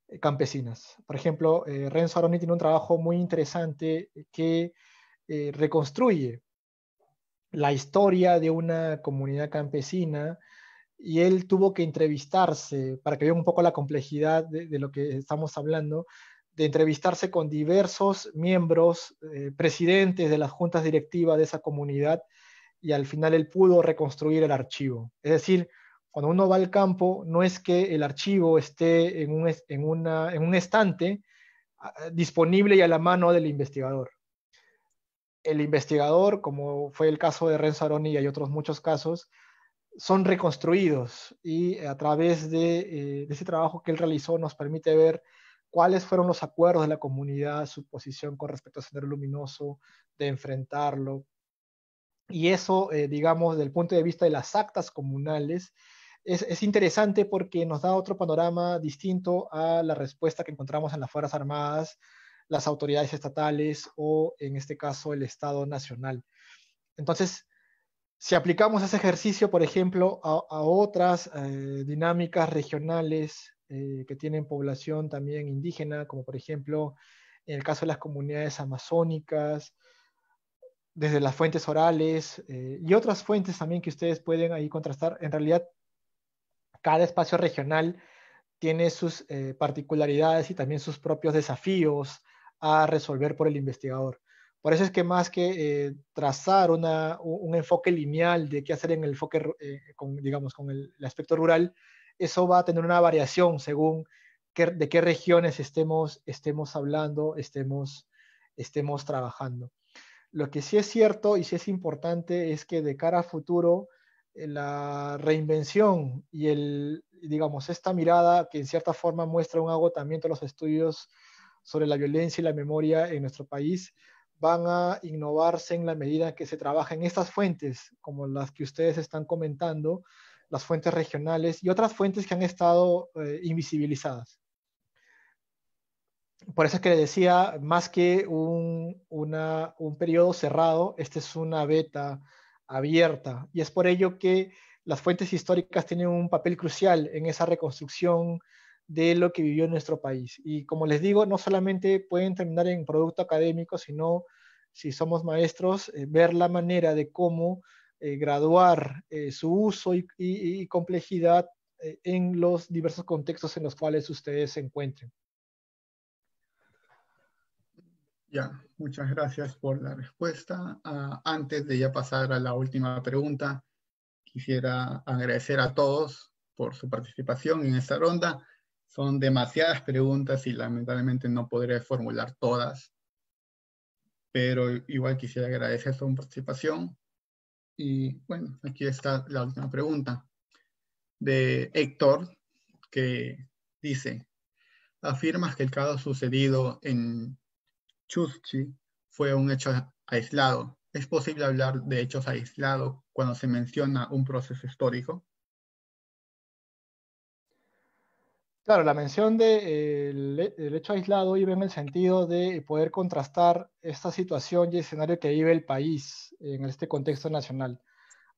B: eh, campesinas. Por ejemplo, eh, Renzo Aroni tiene un trabajo muy interesante que eh, reconstruye la historia de una comunidad campesina y él tuvo que entrevistarse, para que vean un poco la complejidad de, lo que estamos hablando, de entrevistarse con diversos miembros, presidentes de las juntas directivas de esa comunidad y al final él pudo reconstruir el archivo. Es decir, cuando uno va al campo, no es que el archivo esté en un, estante ah, disponible y a la mano del investigador. El investigador, como fue el caso de Renzo Aroni y hay otros muchos casos, son reconstruidos y eh, a través eh, de, ese trabajo que él realizó nos permite ver cuáles fueron los acuerdos de la comunidad, su posición con respecto a sendero luminoso, de enfrentarlo, y eso, eh, digamos, del punto de vista de las actas comunales, es, interesante porque nos da otro panorama distinto a la respuesta que encontramos en las Fuerzas Armadas, las autoridades estatales o, en este caso, el Estado Nacional. Entonces, si aplicamos ese ejercicio, por ejemplo, a, otras eh, dinámicas regionales eh, que tienen población también indígena, como por ejemplo en el caso de las comunidades amazónicas, desde las fuentes orales eh, y otras fuentes también que ustedes pueden ahí contrastar. En realidad, cada espacio regional tiene sus eh, particularidades y también sus propios desafíos a resolver por el investigador. Por eso es que más que eh, trazar un enfoque lineal de qué hacer en el enfoque, con, digamos, con el, aspecto rural, eso va a tener una variación según de qué regiones estemos, estemos hablando, estemos, estemos trabajando. Lo que sí es cierto y sí es importante es que de cara a futuro, eh, la reinvención y el, digamos, esta mirada que en cierta forma muestra un agotamiento de los estudios sobre la violencia y la memoria en nuestro país, van a innovarse en la medida que se trabaja en estas fuentes, como las que ustedes están comentando, las fuentes regionales y otras fuentes que han estado eh, invisibilizadas por eso es que le decía, más que un, periodo cerrado, esta es una beta abierta. Y es por ello que las fuentes históricas tienen un papel crucial en esa reconstrucción de lo que vivió nuestro país. Y como les digo, no solamente pueden terminar en producto académico, sino, si somos maestros, eh, ver la manera de cómo eh, graduar eh, su uso y complejidad en los diversos contextos en los cuales ustedes se encuentren.
A: Ya, muchas gracias por la respuesta. Ah, antes de ya pasar a la última pregunta, quisiera agradecer a todos por su participación en esta ronda. Son demasiadas preguntas y lamentablemente no podré formular todas, pero igual quisiera agradecer su participación. Y bueno, aquí está la última pregunta de Héctor, que dice, afirmas que el caso sucedido en Chuschi fue un hecho aislado. ¿Es posible hablar de hechos aislados cuando se menciona un proceso histórico?
B: Claro, la mención eh, del hecho aislado iba en el sentido de poder contrastar esta situación y escenario que vive el país en este contexto nacional.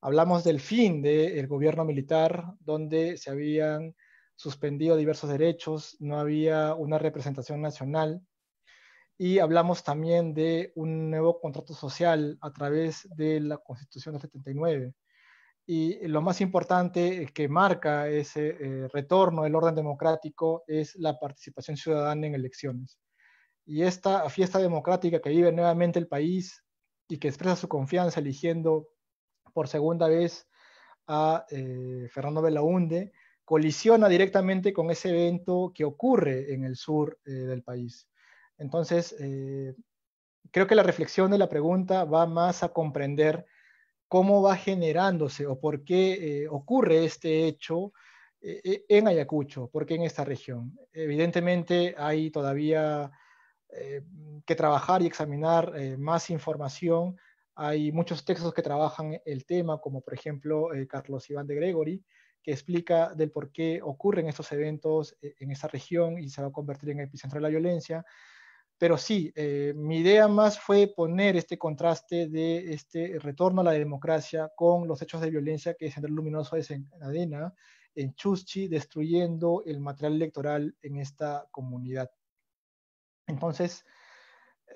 B: Hablamos del fin del gobierno militar, donde se habían suspendido diversos derechos, no había una representación nacional, y hablamos también de un nuevo contrato social a través de la Constitución del 79. Y lo más importante que marca ese eh, retorno del orden democrático es la participación ciudadana en elecciones. Y esta fiesta democrática que vive nuevamente el país y que expresa su confianza eligiendo por segunda vez a eh, Fernando Belaunde, colisiona directamente con ese evento que ocurre en el sur eh, del país. Entonces, eh, creo que la reflexión de la pregunta va más a comprender cómo va generándose o por qué eh, ocurre este hecho eh, en Ayacucho, por qué en esta región. Evidentemente hay todavía que trabajar y examinar más información. Hay muchos textos que trabajan el tema, como por ejemplo Carlos Iván de Gregory, que explica del por qué ocurren estos eventos en esta región y se va a convertir en el epicentro de la violencia. Pero sí, eh, mi idea más fue poner este contraste de este retorno a la democracia con los hechos de violencia que Central Luminoso desencadena en Chuschi, destruyendo el material electoral en esta comunidad. Entonces,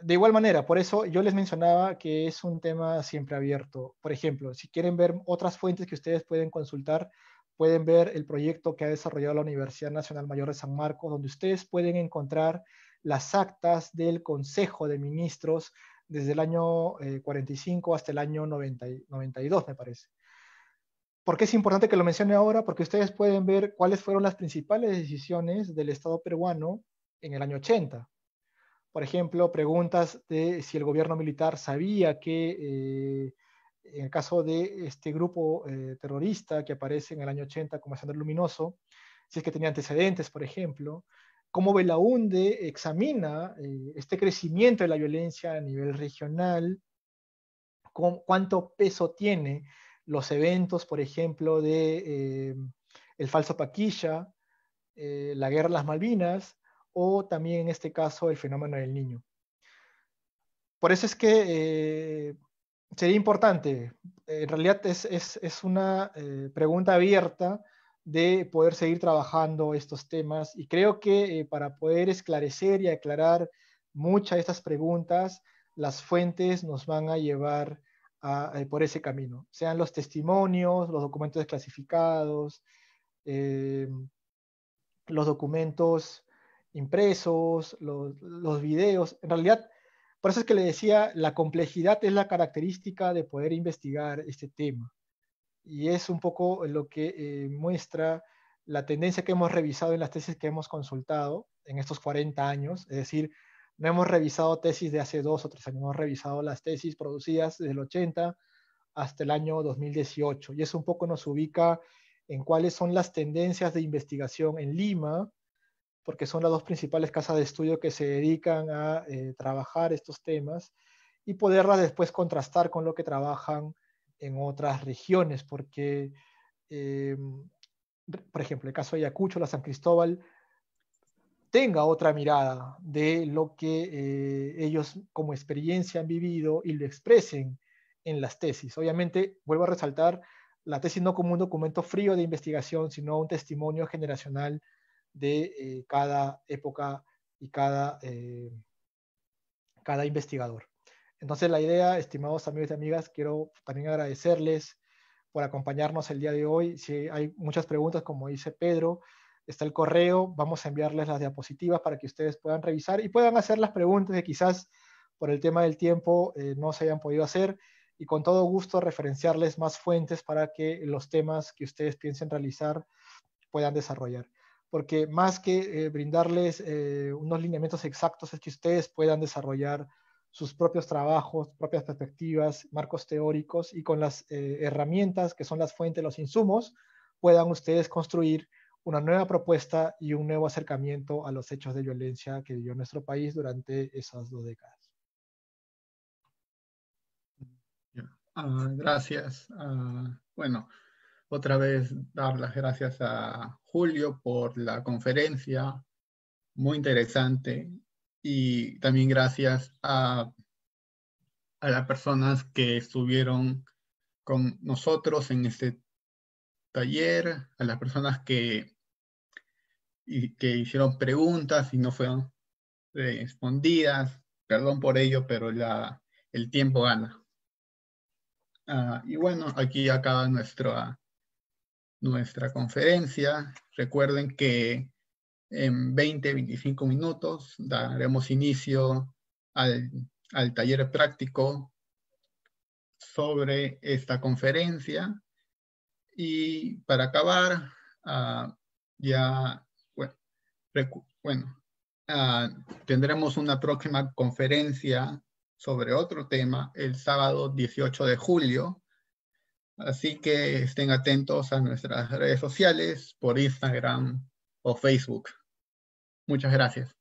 B: de igual manera, por eso yo les mencionaba que es un tema siempre abierto. Por ejemplo, si quieren ver otras fuentes que ustedes pueden consultar, pueden ver el proyecto que ha desarrollado la Universidad Nacional Mayor de San Marcos, donde ustedes pueden encontrar las actas del Consejo de Ministros desde el año 45 eh, hasta el año 92, me parece. ¿Por qué es importante que lo mencione ahora? Porque ustedes pueden ver cuáles fueron las principales decisiones del Estado peruano en el año 80. Por ejemplo, preguntas de si el gobierno militar sabía que, eh, en el caso de este grupo eh, terrorista que aparece en el año 80 como Sandro Luminoso, si es que tenía antecedentes, por ejemplo, cómo Belaunde examina eh, este crecimiento de la violencia a nivel regional, cuánto peso tiene los eventos, por ejemplo, de eh, el falso Paquilla, eh, la guerra de las Malvinas, o también en este caso el fenómeno del niño. Por eso es que sería importante, en realidad es una pregunta abierta, de poder seguir trabajando estos temas. Y creo que eh, para poder esclarecer y aclarar muchas de estas preguntas, las fuentes nos van a llevar eh, por ese camino, sean los testimonios, los documentos desclasificados, eh, los documentos impresos, los, los videos. En realidad, por eso es que le decía, la complejidad es la característica de poder investigar este tema y es un poco lo que eh, muestra la tendencia que hemos revisado en las tesis que hemos consultado en estos 40 años, es decir, no hemos revisado tesis de hace dos o tres años, hemos revisado las tesis producidas desde el 80 hasta el año 2018 y eso un poco nos ubica en cuáles son las tendencias de investigación en Lima, porque son las dos principales casas de estudio que se dedican a eh, trabajar estos temas y poderlas después contrastar con lo que trabajan en otras regiones, porque, em, por ejemplo, el caso de Ayacucho, la San Cristóbal, tenga otra mirada de lo que eh, ellos como experiencia han vivido y lo expresen en las tesis. Obviamente, vuelvo a resaltar, la tesis no como un documento frío de investigación, sino un testimonio generacional de eh, cada época y cada, eh, cada investigador. Entonces la idea, estimados amigos y amigas, quiero también agradecerles por acompañarnos el día de hoy. Si hay muchas preguntas, como dice Pedro, está el correo, vamos a enviarles las diapositivas para que ustedes puedan revisar y puedan hacer las preguntas que quizás por el tema del tiempo eh, no se hayan podido hacer y con todo gusto referenciarles más fuentes para que los temas que ustedes piensen realizar puedan desarrollar. Porque más que eh, brindarles eh, unos lineamientos exactos es que ustedes puedan desarrollar sus propios trabajos, propias perspectivas, marcos teóricos y con las eh, herramientas que son las fuentes, los insumos, puedan ustedes construir una nueva propuesta y un nuevo acercamiento a los hechos de violencia que vivió nuestro país durante esas dos décadas.
A: Ah, gracias. Ah, bueno, otra vez dar las gracias a Julio por la conferencia, muy interesante y también gracias a, a las personas que estuvieron con nosotros en este taller, a las personas que, que hicieron preguntas y no fueron respondidas. Perdón por ello, pero el tiempo gana. Ah, y bueno, aquí acaba nuestra, nuestra conferencia. Recuerden que en 20, 25 minutos daremos inicio al, taller práctico sobre esta conferencia. Y para acabar, ah, ya, bueno, ah, tendremos una próxima conferencia sobre otro tema el sábado 18 de julio. Así que estén atentos a nuestras redes sociales por Instagram o Facebook. Muchas gracias.